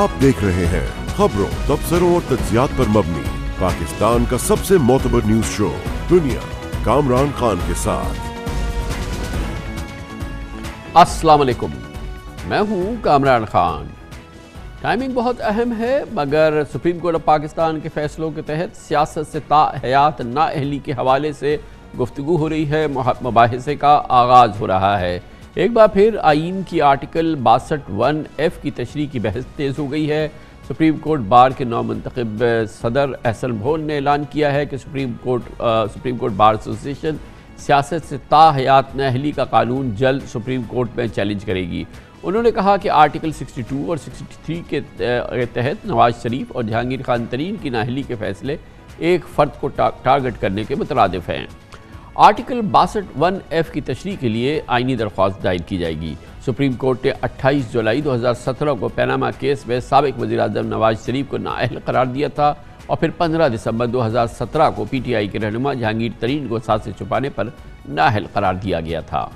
आप देख रहे हैं खबरों तबसरों और तजियात पर मबनी पाकिस्तान का सबसे मोतबर न्यूज शो दुनिया कामरान खान के साथ अस्सलाम वालेकुम मैं हूं कामरान खान टाइमिंग बहुत अहम है मगर सुप्रीम कोर्ट ऑफ पाकिस्तान के फैसलों के तहत सियासत से ताहयात अहली के हवाले से गुफ्तु हो रही है मुबासे का आगाज़ हो रहा है एक बार फिर आइन की आर्टिकल बासठ वन एफ की तशरी की बहस तेज़ हो गई है सुप्रीम कोर्ट बार के नौ मंतखब सदर अहसन भोन ने ऐलान किया है कि supreme court uh, supreme court bar association सियासत से ताहयात नहली का कानून जल्द सुप्रीम कोर्ट में चैलेंज करेगी उन्होंने कहा कि आर्टिकल 62 और 63 के तहत नवाज शरीफ और जहांगीर खान तरीन की नाहली के फैसले एक फ़र्द को टारगेट करने के मुतरद हैं आर्टिकल बासठ वन एफ की तशरी के लिए आइनी दरख्वास्त दायर की जाएगी सुप्रीम कोर्ट ने 28 जुलाई 2017 को पैनामा केस में सबक वजी अजम नवाज शरीफ को नाअहल करार दिया था और फिर 15 दिसंबर 2017 को पीटीआई के रहनुमा जहांगीर तरीन को साथ से छुपाने पर नाअहल करार दिया गया था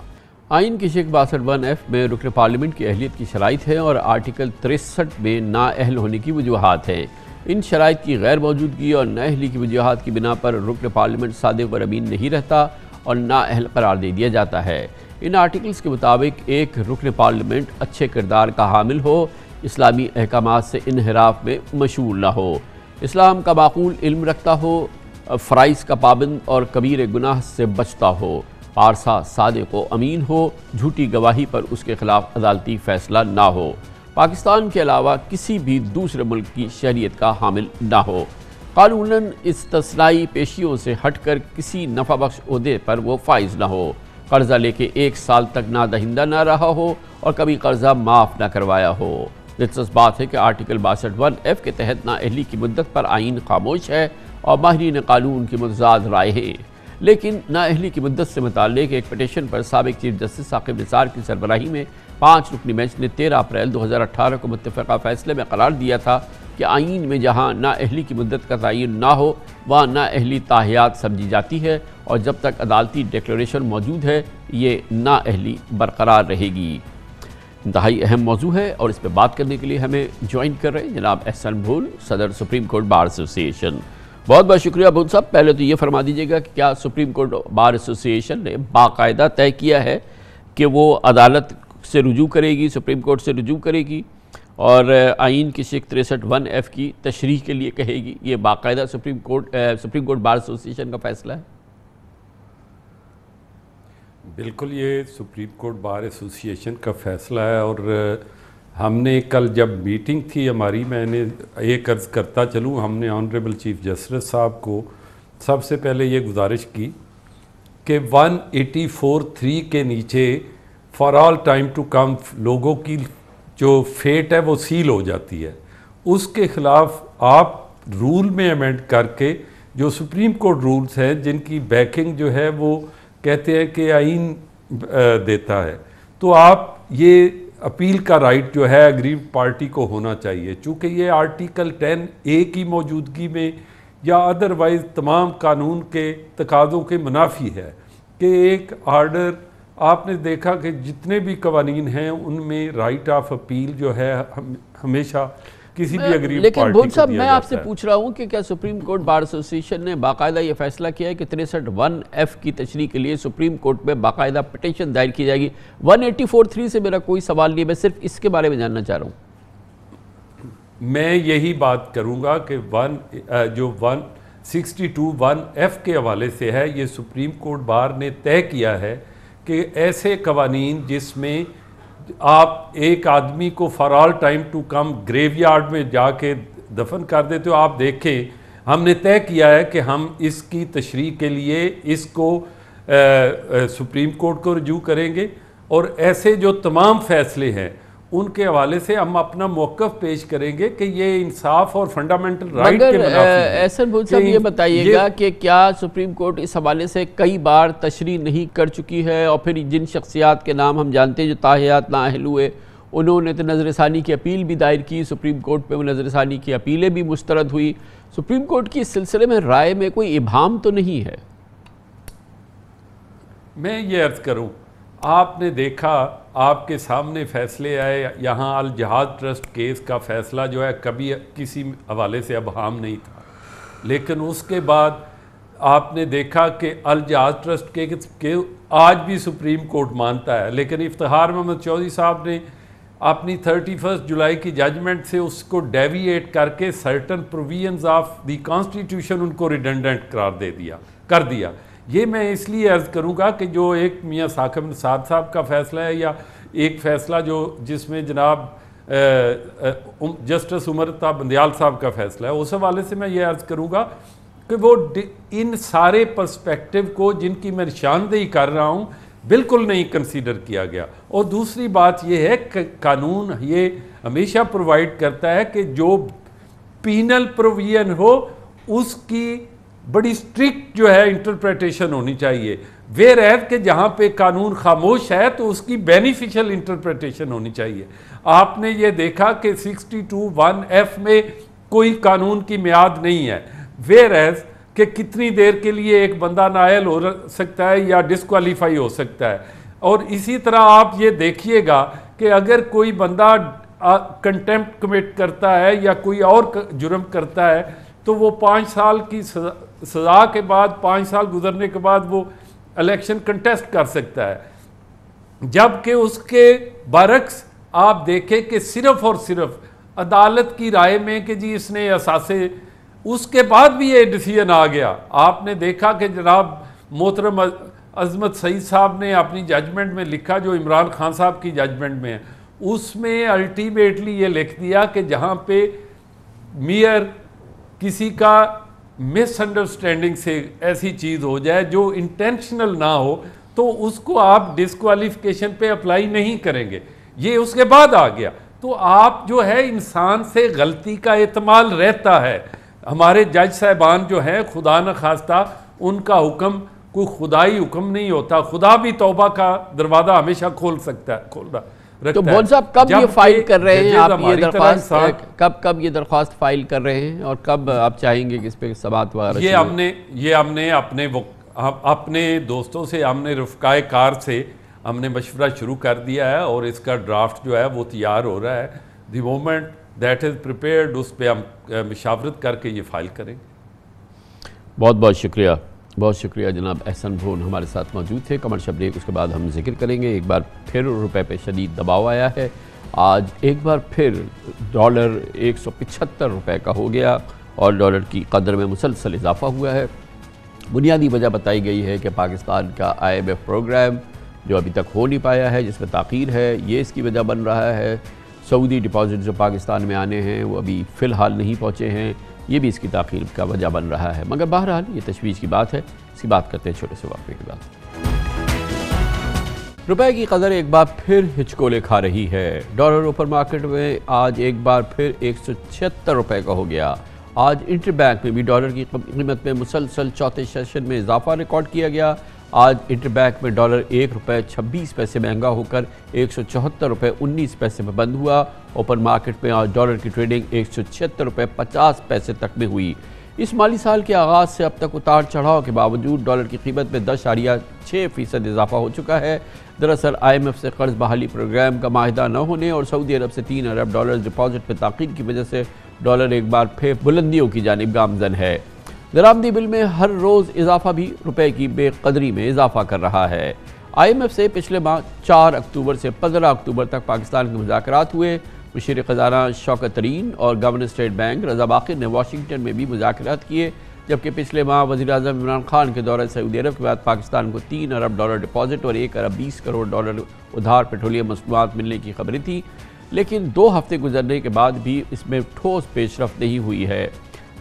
आइन की शेख बासठ वन एफ में रुकन पार्लियामेंट की अहलियत की शराइ है और आर्टिकल तिरसठ में नाअहल होने की वजूहत हैं इन शराइ की गैर मौजूदगी और नाअहली की वजूहत की बिना पर रुकन पार्लियामेंट सदक और अमीन नहीं रहता और ना अहल करार दे दिया जाता है इन आर्टिकल्स के मुताबिक एक रुकन पार्लियामेंट अच्छे किरदार का हामिल हो इस्लामी अहकाम से इनहराफ में मशहूर ना हो इस्लाम का माकूल इल्म रखता हो फ्राइज का पाबंद और कबीर गुनाह से बचता हो पारसा सादे को अमीन हो झूठी गवाही पर उसके खिलाफ अदालती फ़ैसला ना हो पाकिस्तान के अलावा किसी भी दूसरे मुल्क की शहरीत का हामिल ना हो कानून तसलाई पेशियों से हट कर किसी नफा बख्श अहदे पर वो फाइज ना हो कर्ज़ा लेके एक साल तक ना दहिंदा ना रहा हो और कभी कर्ज़ा माफ़ ना करवाया हो दिलचस्प बात है कि आर्टिकल बासठ वन एफ के तहत नाअहली की मदत पर आइन खामोश है और माहरीन कानून की मतजाद राय है लेकिन नाअहली की मदत से मुतल एक पटिशन पर सबक चीफ जस्टिस साकिब निसार की सरबराही में पाँच रुकनी बेंच ने तेरह अप्रैल दो हज़ार अठारह को मुतफ़ा फैसले में करार दिया था कि आइन में जहाँ अहली की मदत का तयन ना हो वहाँ अहली ताहियात समझी जाती है और जब तक अदालती डिक्लेशन मौजूद है ये ना अहली बरकरार रहेगी इंतहाई अहम मौजू है और इस पर बात करने के लिए हमें ज्वाइन कर रहे हैं जनाब एहसन भूल सदर सुप्रीम कोर्ट बार एसोसिएशन बहुत बहुत शुक्रिया भूल साहब पहले तो ये फरमा दीजिएगा कि क्या सुप्रीम कोर्ट बार एसोसिएशन ने बाकायदा तय किया है कि वो अदालत से रुजू करेगी सुप्रीम कोर्ट से रुजू करेगी और आइन की शिक तिरसठ वन एफ़ की तशरी के लिए कहेगी ये बाकायदा supreme court supreme court bar association का फ़ैसला है बिल्कुल ये सुप्रीम कोर्ट बार एसोसिएशन का फ़ैसला है और हमने कल जब मीटिंग थी हमारी मैंने ये कर्ज़ करता चलूँ हमने ऑनरेबल चीफ़ जस्टिस साहब को सबसे पहले ये गुजारिश की कि वन एटी फोर थ्री के नीचे for all time to come लोगों की जो फेट है वो सील हो जाती है उसके ख़िलाफ़ आप रूल में अमेंड करके जो सुप्रीम कोर्ट रूल्स हैं जिनकी बैकिंग जो है वो कहते हैं कि आइन देता है तो आप ये अपील का राइट जो है अग्रीव पार्टी को होना चाहिए चूँकि ये आर्टिकल टेन ए की मौजूदगी में या अदरवाइज़ तमाम कानून के तकाज़ों के मुनाफी है कि एक आर्डर आपने देखा कि जितने भी कवानीन हैं उनमें राइट ऑफ अपील जो है हम, हमेशा किसी भी अग्री लेकिन भोट साहब मैं आपसे पूछ रहा हूँ कि क्या सुप्रीम कोर्ट बार एसोसिएशन ने बाकायदा ये फैसला किया है कि तिरसठ वन एफ की तशरी के लिए सुप्रीम कोर्ट में बाकायदा पटिशन दायर की जाएगी वन एट्टी फोर थ्री से मेरा कोई सवाल नहीं मैं सिर्फ इसके बारे में जानना चाह रहा हूँ मैं यही बात करूँगा कि वन जो one sixty two one F के हवाले से है ये सुप्रीम कोर्ट बार ने तय किया है कि ऐसे कवानीन जिसमें आप एक आदमी को for all time to come graveyard में जाके दफन कर देते हो आप देखें हमने तय किया है कि हम इसकी तशरी के लिए इसको आ, आ, सुप्रीम कोर्ट को रजू करेंगे और ऐसे जो तमाम फैसले हैं उनके हवाले से हम अपना मौकफ पेश करेंगे कि ये इंसाफ और फंडामेंटल राइट के एहसन साहब ये बताइएगा कि क्या सुप्रीम कोर्ट इस हवाले से कई बार तशरी नहीं कर चुकी है और फिर जिन शख्सियात के नाम हम जानते हैं जो ताहियात नाअहल हुए उन्होंने तो नज़रसानी की अपील भी दायर की सुप्रीम कोर्ट नज़र नज़रसानी की अपीलें भी मुस्तरद हुई सुप्रीम कोर्ट की इस सिलसिले में राय में कोई इबाम तो नहीं है मैं ये अर्ज़ करूँ आपने देखा आपके सामने फैसले आए यहाँ अल जहाज ट्रस्ट केस का फैसला जो है कभी किसी हवाले से अब हम नहीं था लेकिन उसके बाद आपने देखा कि अल जहाज ट्रस्ट के, के आज भी सुप्रीम कोर्ट मानता है लेकिन इफ्तार महमद चौधरी साहब ने अपनी थर्टी फर्स्ट जुलाई की जजमेंट से उसको डेविएट करके certain provisions of the constitution उनको रिडेंडेंट करार दे दिया कर दिया ये मैं इसलिए अर्ज़ करूँगा कि जो एक मियाँ साखब साद साहब का फ़ैसला है या एक फ़ैसला जो जिसमें जनाब जस्टिस उमर बंदयाल साहब का फ़ैसला है उस हवाले से मैं ये अर्ज़ करूँगा कि वो इन सारे पर्सपेक्टिव को जिनकी मैं निशानदेही कर रहा हूँ बिल्कुल नहीं कंसीडर किया गया और दूसरी बात यह है कि कानून ये हमेशा प्रोवाइड करता है कि जो पीनल प्रोविजन हो उसकी बड़ी स्ट्रिक्ट जो है इंटरप्रटेशन होनी चाहिए वेर एव के जहाँ पे कानून खामोश है तो उसकी बेनिफिशियल इंटरप्रटेशन होनी चाहिए आपने ये देखा कि 62 वन एफ में कोई कानून की मियाद नहीं है वेर एज के कितनी देर के लिए एक बंदा नायल हो सकता है या डिसक्वालीफाई हो सकता है और इसी तरह आप ये देखिएगा कि अगर कोई बंदा कंटेम्प्ट कमिट करता है या कोई और जुर्म करता है तो वो पाँच साल की सजा सज़ा के बाद पाँच साल गुजरने के बाद वो इलेक्शन कंटेस्ट कर सकता है जबकि उसके बरक्स आप देखें कि सिर्फ और सिर्फ अदालत की राय में कि जी इसने असासे उसके बाद भी ये डिसीजन आ गया आपने देखा कि जनाब मोहतरम अजमत सईद साहब ने अपनी जजमेंट में लिखा जो इमरान खान साहब की जजमेंट में है उसमें अल्टीमेटली ये लिख दिया कि जहाँ पे मियर किसी का मिसअंडरस्टैंडिंग से ऐसी चीज़ हो जाए जो इंटेंशनल ना हो तो उसको आप डिसक्वालिफिकेशन पे अप्लाई नहीं करेंगे ये उसके बाद आ गया तो आप जो है इंसान से गलती का इतमाल रहता है हमारे जज साहबान जो हैं खुदा न खास्ता उनका हुक्म कोई खुदाई हुक्म नहीं होता खुदा भी तोबा का दरवाज़ा हमेशा खोल सकता है खोल रहा तो बोल साहब कब ये फाइल कर रहे हैं आप ये दरख्वास्त कब कब ये दरख्वास्त फाइल कर रहे हैं और कब आप चाहेंगे कि इस पर सबात वगैरह ये हमने ये हमने अपने वो अपने दोस्तों से हमने रफ़ाय कार से हमने मशवरा शुरू कर दिया है और इसका ड्राफ्ट जो है वो तैयार हो रहा है the moment that is prepared उस पर हम मशावरत करके ये फाइल करेंगे बहुत बहुत शुक्रिया बहुत शुक्रिया जनाब एहसन भोन हमारे साथ मौजूद थे कमर्शियल ब्रेक उसके बाद हम जिक्र करेंगे एक बार फिर रुपए पे शदीद दबाव आया है आज एक बार फिर डॉलर एक सौ पिछहत्तर रुपये का हो गया और डॉलर की कदर में मुसलसल इजाफा हुआ है बुनियादी वजह बताई गई है कि पाकिस्तान का आई एम एफ प्रोग्राम जो अभी तक हो नहीं पाया है जिसमें ताखीर है ये इसकी वजह बन रहा है सऊदी डिपॉजिट जो पाकिस्तान में आने हैं वो अभी फ़िलहाल नहीं पहुँचे हैं ये भी इसकी तखीर का वजह बन रहा है मगर बहरहाल ये तशवीश की बात है इसकी बात करते हैं छोटे से वाक़े की बात रुपए की कदर एक बार फिर हिचकोले खा रही है डॉलर ऊपर मार्केट में आज एक बार फिर एक सौ छिहत्तर रुपये का हो गया आज इंटर बैंक में भी डॉलर की कीमत में मुसलसल चौथे सेशन में इजाफा रिकॉर्ड किया गया आज इंटरबैंक में डॉलर एक रुपये छब्बीस पैसे महंगा होकर एक सौ चौहत्तर रुपये उन्नीस पैसे में बंद हुआ ओपन मार्केट में आज डॉलर की ट्रेडिंग एक सौ छिहत्तर रुपये पचास पैसे तक में हुई इस माली साल के आगाज़ से अब तक उतार चढ़ाव के बावजूद डॉलर की कीमत में दस आरिया छः फीसद इजाफा हो चुका है दरअसल आई एम एफ से कर्ज बहाली प्रोग्राम का माहिदा न होने और सऊदी अरब से तीन अरब डॉलर डिपॉजिट में ताकीद की वजह से डॉलर एक बार फिर बुलंदियों की जानब गामजन है दरामदी बिल में हर रोज़ इजाफा भी रुपए की बेकदरी में इजाफा कर रहा है आईएमएफ से पिछले माह चार अक्टूबर से पंद्रह अक्टूबर तक पाकिस्तान के मुजाकर हुए मशीर खजाना शौकत तरीन और governor State Bank Raza Baqir ने वाशिंगटन में भी मुजाकर किए जबकि पिछले माह वजी अजम इमरान खान के दौरे सऊदी अरब के बाद पाकिस्तान को तीन अरब डॉलर डिपॉजिट और एक अरब बीस करोड़ डॉलर उधार पेट्रोलियम मसनूआत मिलने की खबरें थी लेकिन दो हफ्ते गुजरने के बाद भी इसमें ठोस पेशरफ नहीं हुई है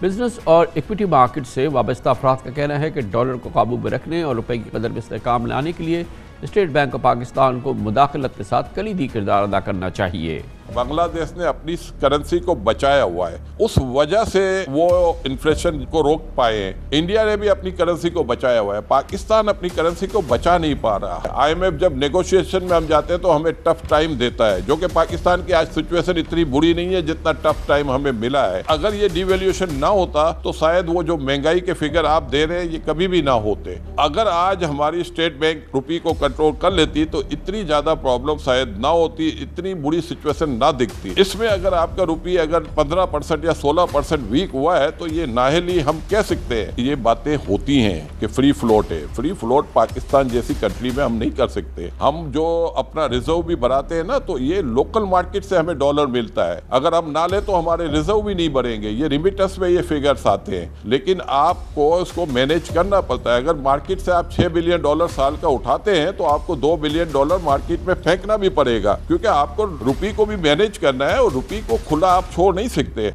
बिजनेस और इक्विटी मार्केट से वाबस्ता अफराद का कहना है कि डॉलर को काबू में रखने और रुपए की कदर में इसकाम लाने के लिए स्टेट बैंक ऑफ पाकिस्तान को मुदाखलत के साथ कलीदी किरदार अदा करना चाहिए बांग्लादेश ने अपनी करेंसी को बचाया हुआ है उस वजह से वो इन्फ्लेशन को रोक पाए इंडिया ने भी अपनी करेंसी को बचाया हुआ है पाकिस्तान अपनी करेंसी को बचा नहीं पा रहा है आईएमएफ जब नेगोशिएशन में हम जाते हैं तो हमें टफ टाइम देता है जो कि पाकिस्तान की आज सिचुएशन इतनी बुरी नहीं है जितना टफ टाइम हमें मिला है अगर ये डिवेल्यूशन ना होता तो शायद वो जो महंगाई के फिगर आप दे रहे हैं ये कभी भी ना होते अगर आज हमारी स्टेट बैंक रुपये को कंट्रोल कर लेती तो इतनी ज्यादा प्रॉब्लम शायद ना होती इतनी बुरी सिचुएशन ना दिखती इसमें अगर आपका रुपये अगर पंद्रह परसेंट या सोलह परसेंट वीक हुआ है तो ये नाहली हम कह सकते हैं ये बातें होती हैं कि फ्री फ्लोट है फ्री फ्लोट पाकिस्तान जैसी कंट्री में हम नहीं कर सकते हम जो अपना रिजर्व भी बढ़ाते हैं ना तो ये लोकल मार्केट से हमें डॉलर मिलता है अगर हम ना ले तो हमारे रिजर्व भी नहीं बढ़ेंगे ये रिमिटस में ये फिगर्स आते हैं लेकिन आपको इसको मैनेज करना पड़ता है अगर मार्केट से आप छह बिलियन डॉलर साल का उठाते हैं तो आपको दो बिलियन डॉलर मार्केट में फेंकना भी पड़ेगा क्योंकि आपको रुपये को भी मैनेज करना है और रुपये को खुला आप छोड़ नहीं सकते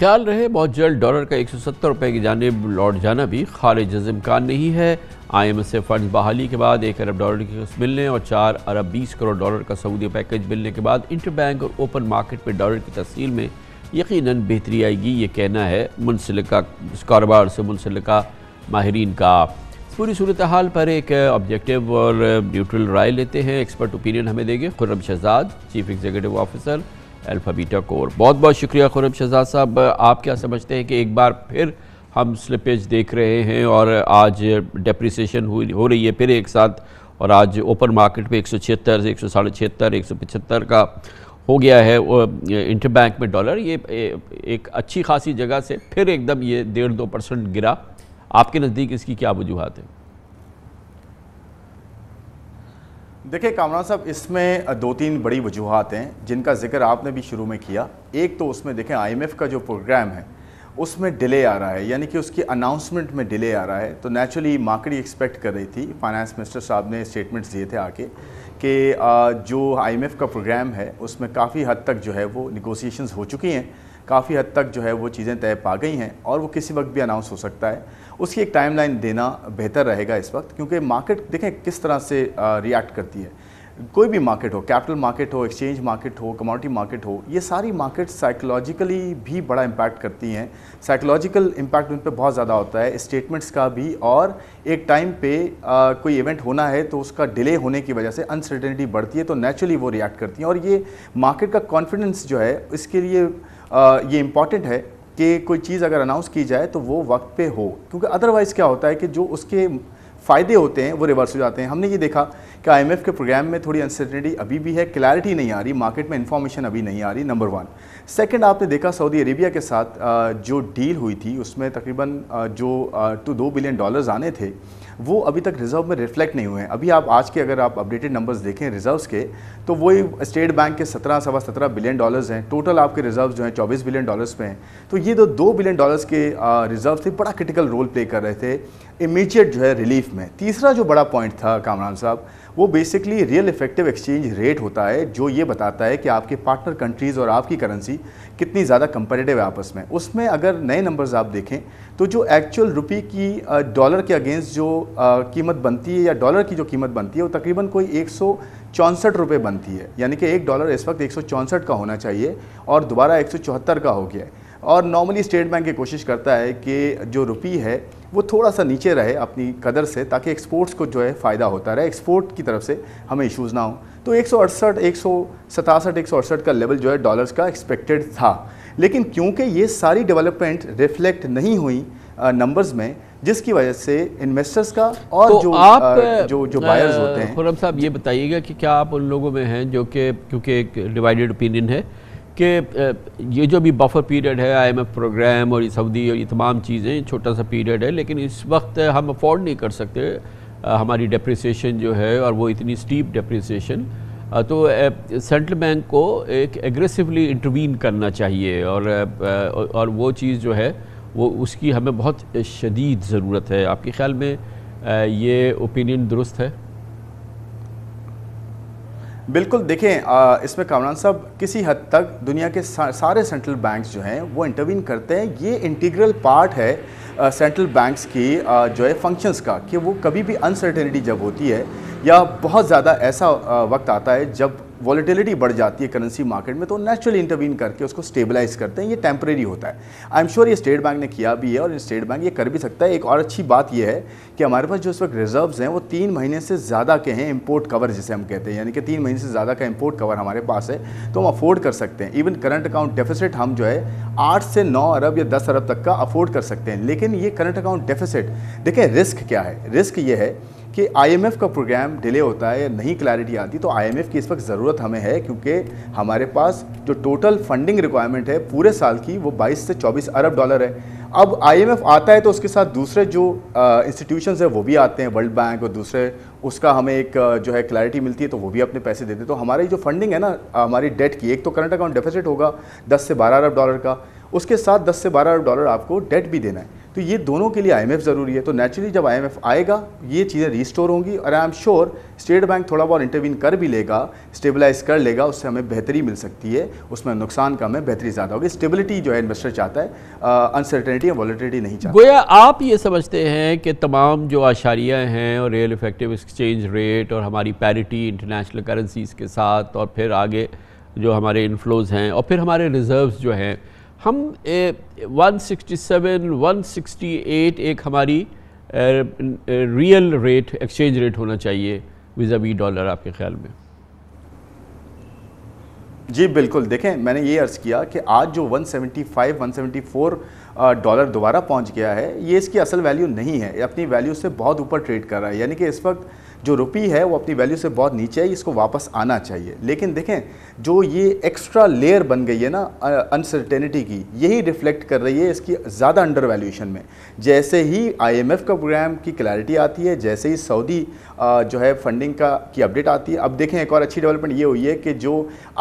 ख्याल रहे बहुत जल्द डॉलर का एक सौ सत्तर रुपये की जानब लौट जाना भी खारिज इम्कान नहीं है I M S F fund बहाली के बाद एक अरब डॉलर की किस्त मिलने और चार अरब बीस करोड़ डॉलर का सऊदी पैकेज मिलने के बाद इंटर बैंक और ओपन मार्केट में डॉलर की तस्ल में यकीन बेहतरी आएगी ये कहना है मुनसलिका इस कारोबार से मुनसलिका माहरीन का पूरी सूरत हाल पर एक ऑब्जेक्टिव और न्यूट्रल राय लेते हैं एक्सपर्ट ओपिनियन हमें देंगे Khurram Shahzad chief executive officer Alpha Beta core बहुत बहुत शुक्रिया खुर्रम शहजाद साहब आप क्या समझते हैं कि एक बार फिर हम स्लिपेज देख रहे हैं और आज डेप्रिसिएशन हुई हो रही है फिर एक साथ और आज ओपन मार्केट में एक सौ छिहत्तर एक सौ साढ़े छिहत्तर एक सौ पचहत्तर का हो गया है इंटरबैंक में डॉलर ये एक अच्छी खासी जगह से फिर एकदम ये डेढ़ दो परसेंट गिरा आपके नज़दीक इसकी क्या वजूहत है देखिए कामरान साहब इसमें दो तीन बड़ी वजूहत हैं जिनका जिक्र आपने भी शुरू में किया एक तो उसमें देखें आईएमएफ का जो प्रोग्राम है उसमें डिले आ रहा है यानी कि उसकी अनाउंसमेंट में डिले आ रहा है तो नेचुरली मार्केट एक्सपेक्ट कर रही थी फाइनेंस मिनिस्टर साहब ने स्टेटमेंट्स दिए थे आके कि जो आईएमएफ का प्रोग्राम है उसमें काफ़ी हद तक जो है वो निगोसिएशन हो चुकी हैं काफ़ी हद तक जो है वो चीज़ें तय पा गई हैं और वो किसी वक्त भी अनाउंस हो सकता है उसकी एक टाइमलाइन देना बेहतर रहेगा इस वक्त क्योंकि मार्केट देखें किस तरह से रिएक्ट करती है कोई भी मार्केट हो कैपिटल मार्केट हो एक्सचेंज मार्केट हो कमोडिटी मार्केट हो ये सारी मार्केट साइकोलॉजिकली भी बड़ा इम्पैक्ट करती हैं साइकोलॉजिकल इम्पैक्ट उन पर बहुत ज़्यादा होता है स्टेटमेंट्स का भी और एक टाइम पे आ, कोई इवेंट होना है तो उसका डिले होने की वजह से अनसर्टेनिटी बढ़ती है तो नेचुरली वो रिएक्ट करती हैं और ये मार्केट का कॉन्फिडेंस जो है इसके लिए आ, ये इम्पॉर्टेंट है कि कोई चीज़ अगर अनाउंस की जाए तो वो वक्त पे हो क्योंकि अदरवाइज़ क्या होता है कि जो उसके फ़ायदे होते हैं वो रिवर्स हो जाते हैं हमने ये देखा कि आईएमएफ के प्रोग्राम में थोड़ी अनसर्टनिटी अभी भी है क्लैरिटी नहीं आ रही मार्केट में इन्फॉर्मेशन अभी नहीं आ रही नंबर वन सेकंड आपने देखा सऊदी अरेबिया के साथ जो डील हुई थी उसमें तकरीबन जो टू दो बिलियन डॉलर्स आने थे वो अभी तक रिजर्व में रिफ्लेक्ट नहीं हुए हैं अभी आप आज के अगर आप अपडेटेड नंबर्स देखें रिजर्व्स के तो वही स्टेट बैंक के सत्रह सवा सत्रह बिलियन डॉलर्स हैं टोटल आपके रिजर्व जो हैं चौबीस बिलियन डॉलर्स पे हैं तो ये जो दो बिलियन डॉलर्स के रिजर्व थे बड़ा क्रिटिकल रोल प्ले कर रहे थे इमीजिएट जो है रिलीफ में तीसरा जो बड़ा पॉइंट था कामरान साहब वो basically real effective exchange rate होता है जो ये बताता है कि आपके पार्टनर कंट्रीज़ और आपकी करेंसी कितनी ज़्यादा कंपेरेटिव है आपस में उसमें अगर नए नंबर्स आप देखें तो जो एक्चुअल रुपये की डॉलर के अगेंस्ट जो कीमत बनती है या डॉलर की जो कीमत बनती है वो तकरीबन कोई एक चौंसठ रुपये बनती है यानी कि एक डॉलर इस वक्त एक का होना चाहिए और दोबारा एक का हो गया है और नॉर्मली स्टेट बैंक ये कोशिश करता है कि जो रुपी है वो थोड़ा सा नीचे रहे अपनी कदर से ताकि एक्सपोर्ट्स को जो है फ़ायदा होता रहे एक्सपोर्ट की तरफ से हमें इश्यूज़ ना हो तो एक सौ अड़सठ एक सौ सतासठ एक सौ अड़सठ का लेवल जो है डॉलर्स का एक्सपेक्टेड था लेकिन क्योंकि ये सारी डेवलपमेंट रिफ्लेक्ट नहीं हुई नंबर्स में जिसकी वजह से इन्वेस्टर्स का और तो जो आप आ, जो जो बायर्स होते हैं खुरम साहब ये बताइएगा कि क्या आप उन लोगों में हैं जो कि क्योंकि एक डिवाइडेड ओपिनियन है कि ये जो भी बफर पीरियड है आईएमएफ प्रोग्राम और ये सऊदी और ये तमाम चीज़ें छोटा सा पीरियड है लेकिन इस वक्त हम अफोर्ड नहीं कर सकते हमारी डेप्रिसिएशन जो है और वो इतनी स्टीप डेप्रिसिएशन तो सेंट्रल बैंक को एक एग्रेसिवली इंटरवीन करना चाहिए और और वो चीज़ जो है वो उसकी हमें बहुत शदीद ज़रूरत है आपके ख्याल में ये ओपिनियन दुरुस्त है बिल्कुल देखें इसमें कामरान साहब किसी हद तक दुनिया के सा, सारे सेंट्रल बैंक्स जो हैं वो इंटरवीन करते हैं ये इंटीग्रल पार्ट है सेंट्रल बैंक्स की आ, जो है फंक्शंस का कि वो कभी भी अनसर्टेनिटी जब होती है या बहुत ज़्यादा ऐसा वक्त आता है जब वॉलीटिलिटी बढ़ जाती है करेंसी मार्केट में तो नेचुरली इंटरवीन करके उसको स्टेबलाइज करते हैं ये टेम्प्रेरी होता है आई एम श्योर ये स्टेट बैंक ने किया भी है और स्टेट बैंक ये कर भी सकता है एक और अच्छी बात यह है कि हमारे पास जो इस वक्त रिजर्व्स हैं वो तीन महीने से ज़्यादा के हैं इम्पोर्ट कवर जिसे हम कहते हैं यानी कि तीन महीने से ज़्यादा का इम्पोर्ट कवर हमारे पास है तो हम अफोर्ड कर सकते हैं इवन करंट अकाउंट डेफिसिट हम जो है आठ से नौ अरब या दस अरब तक का अफोर्ड कर सकते हैं लेकिन ये करंट अकाउंट डेफिसिट देखें रिस्क क्या है रिस्क ये है कि आईएमएफ का प्रोग्राम डिले होता है या नहीं क्लैरिटी आती तो आईएमएफ की इस वक्त ज़रूरत हमें है क्योंकि हमारे पास जो टोटल फंडिंग रिक्वायरमेंट है पूरे साल की वो 22 से 24 अरब डॉलर है अब आईएमएफ आता है तो उसके साथ दूसरे जो इंस्टीट्यूशंस हैं वो भी आते हैं वर्ल्ड बैंक और दूसरे उसका हमें एक जो है क्लैरिटी मिलती है तो वो भी अपने पैसे देते हैं तो हमारी जो फंडिंग है ना हमारी डेट की एक तो करंट अकाउंट डेफिसिट होगा दस से बारह अरब डॉलर का उसके साथ 10 से 12 अरब डॉलर आपको डेट भी देना है तो ये दोनों के लिए आईएमएफ ज़रूरी है तो नेचुरली जब आईएमएफ आएगा ये चीज़ें रिस्टोर होंगी और I am sure State Bank थोड़ा बहुत इंटरवीन कर भी लेगा स्टेबलाइज कर लेगा उससे हमें बेहतरी मिल सकती है उसमें नुकसान कम है बेहतरी ज़्यादा होगी स्टेबिलिटी जो है इन्वेस्टर चाहता है अनसर्टेनिटी या वॉलिटिटी नहीं चाहिए गोया आप ये समझते हैं कि तमाम जो आशारियाँ हैं और रियल इफेक्टिव एक्सचेंज रेट और हमारी पैरिटी इंटरनेशनल करेंसीज़ के साथ और फिर आगे जो हमारे इनफ्लोज हैं और फिर हमारे रिज़र्व जो हैं हम ए, 167 168 एक हमारी ए, रियल रेट एक्सचेंज रेट होना चाहिए विजाबी डॉलर आपके ख्याल में जी बिल्कुल देखें मैंने ये अर्ज़ किया कि आज जो 175 174 डॉलर दोबारा पहुंच गया है ये इसकी असल वैल्यू नहीं है अपनी वैल्यू से बहुत ऊपर ट्रेड कर रहा है यानी कि इस वक्त जो रुपी है वो अपनी वैल्यू से बहुत नीचे है इसको वापस आना चाहिए लेकिन देखें जो ये एक्स्ट्रा लेयर बन गई है ना अनसर्टेनिटी की यही रिफ्लेक्ट कर रही है इसकी ज़्यादा अंडर वैल्यूशन में जैसे ही आईएमएफ का प्रोग्राम की क्लैरिटी आती है जैसे ही सऊदी जो है फंडिंग का की अपडेट आती है अब देखें एक और अच्छी डेवलपमेंट ये हुई है कि जो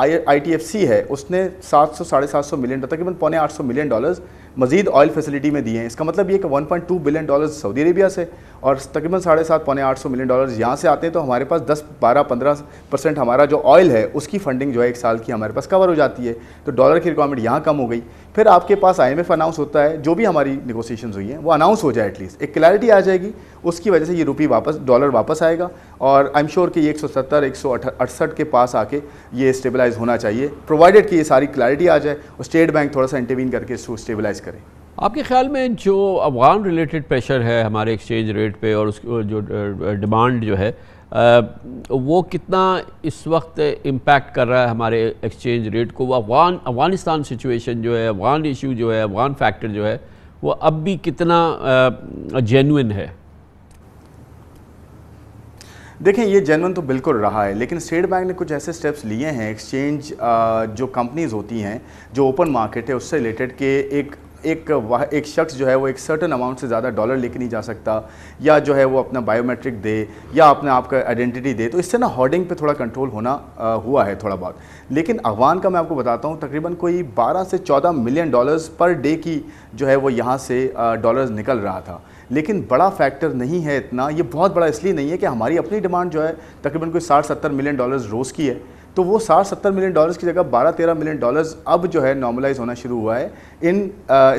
आई है उसने सात सौ साढ़े सात सौ मिलियन तकरीबन पौने आठ सौ मिलियन डॉलर्स मजीद ऑयल फैसिलिटी में दिए हैं इसका मतलब ये कि 1.2 बिलियन डॉलर सऊदी अरेबिया से और तकरीबन साढ़े सात पौने आठ सौ मिलियन डॉलर यहाँ से आते हैं तो हमारे पास 10 12 15 परसेंट हमारा जो ऑयल है उसकी फ़ंडिंग जो है एक साल की हमारे पास कवर हो जाती है तो डॉलर की रिक्वायरमेंट यहाँ कम हो गई फिर आपके पास आई अनाउंस होता है जो भी हमारी निगोसिएशन हुई हैं वो अनाउंस हो जाए एटलीस्ट एक क्लैरिटी आ जाएगी उसकी वजह से ये रुपी वापस डॉलर वापस आएगा और आई एम श्योर कि ये 170 168 के पास आके ये स्टेबलाइज होना चाहिए प्रोवाइडेड कि ये सारी क्लैरिटी आ जाए और स्टेट बैंक थोड़ा सा इंटरवीन करके इसको स्टेबलाइज करें आपके ख्याल में जो अफगान रिलेटेड प्रेशर है हमारे एक्सचेंज रेट पे और उसकी जो डिमांड जो है वो कितना इस वक्त इम्पैक्ट कर रहा है हमारे एक्सचेंज रेट को वह अफगान अफगानिस्तान सिचुएशन जो है अफगान इशू जो है अफगान फैक्टर जो है वो अब भी कितना जेनुन है देखें ये जेनवन तो बिल्कुल रहा है लेकिन स्टेट बैंक ने कुछ ऐसे स्टेप्स लिए हैं एक्सचेंज जो कंपनीज होती हैं जो ओपन मार्केट है उससे रिलेटेड के एक एक एक शख्स जो है वो एक सर्टन अमाउंट से ज़्यादा डॉलर लेके नहीं जा सकता या जो है वो अपना बायोमेट्रिक दे या अपने आपका आइडेंटिटी दे तो इससे ना हॉर्डिंग पे थोड़ा कंट्रोल होना आ, हुआ है थोड़ा बहुत लेकिन अफगान का मैं आपको बताता हूँ तकरीबन कोई बारह से चौदह मिलियन डॉलर्स पर डे की जो है वो यहाँ से डॉलर्स निकल रहा था लेकिन बड़ा फैक्टर नहीं है इतना ये बहुत बड़ा इसलिए नहीं है कि हमारी अपनी डिमांड जो है तकरीबन कोई साठ सत्तर मिलियन डॉलर्स रोज़ की है तो वो साठ सत्तर मिलियन डॉलर्स की जगह बारह तेरह मिलियन डॉलर्स अब जो है नॉर्मलाइज होना शुरू हुआ है इन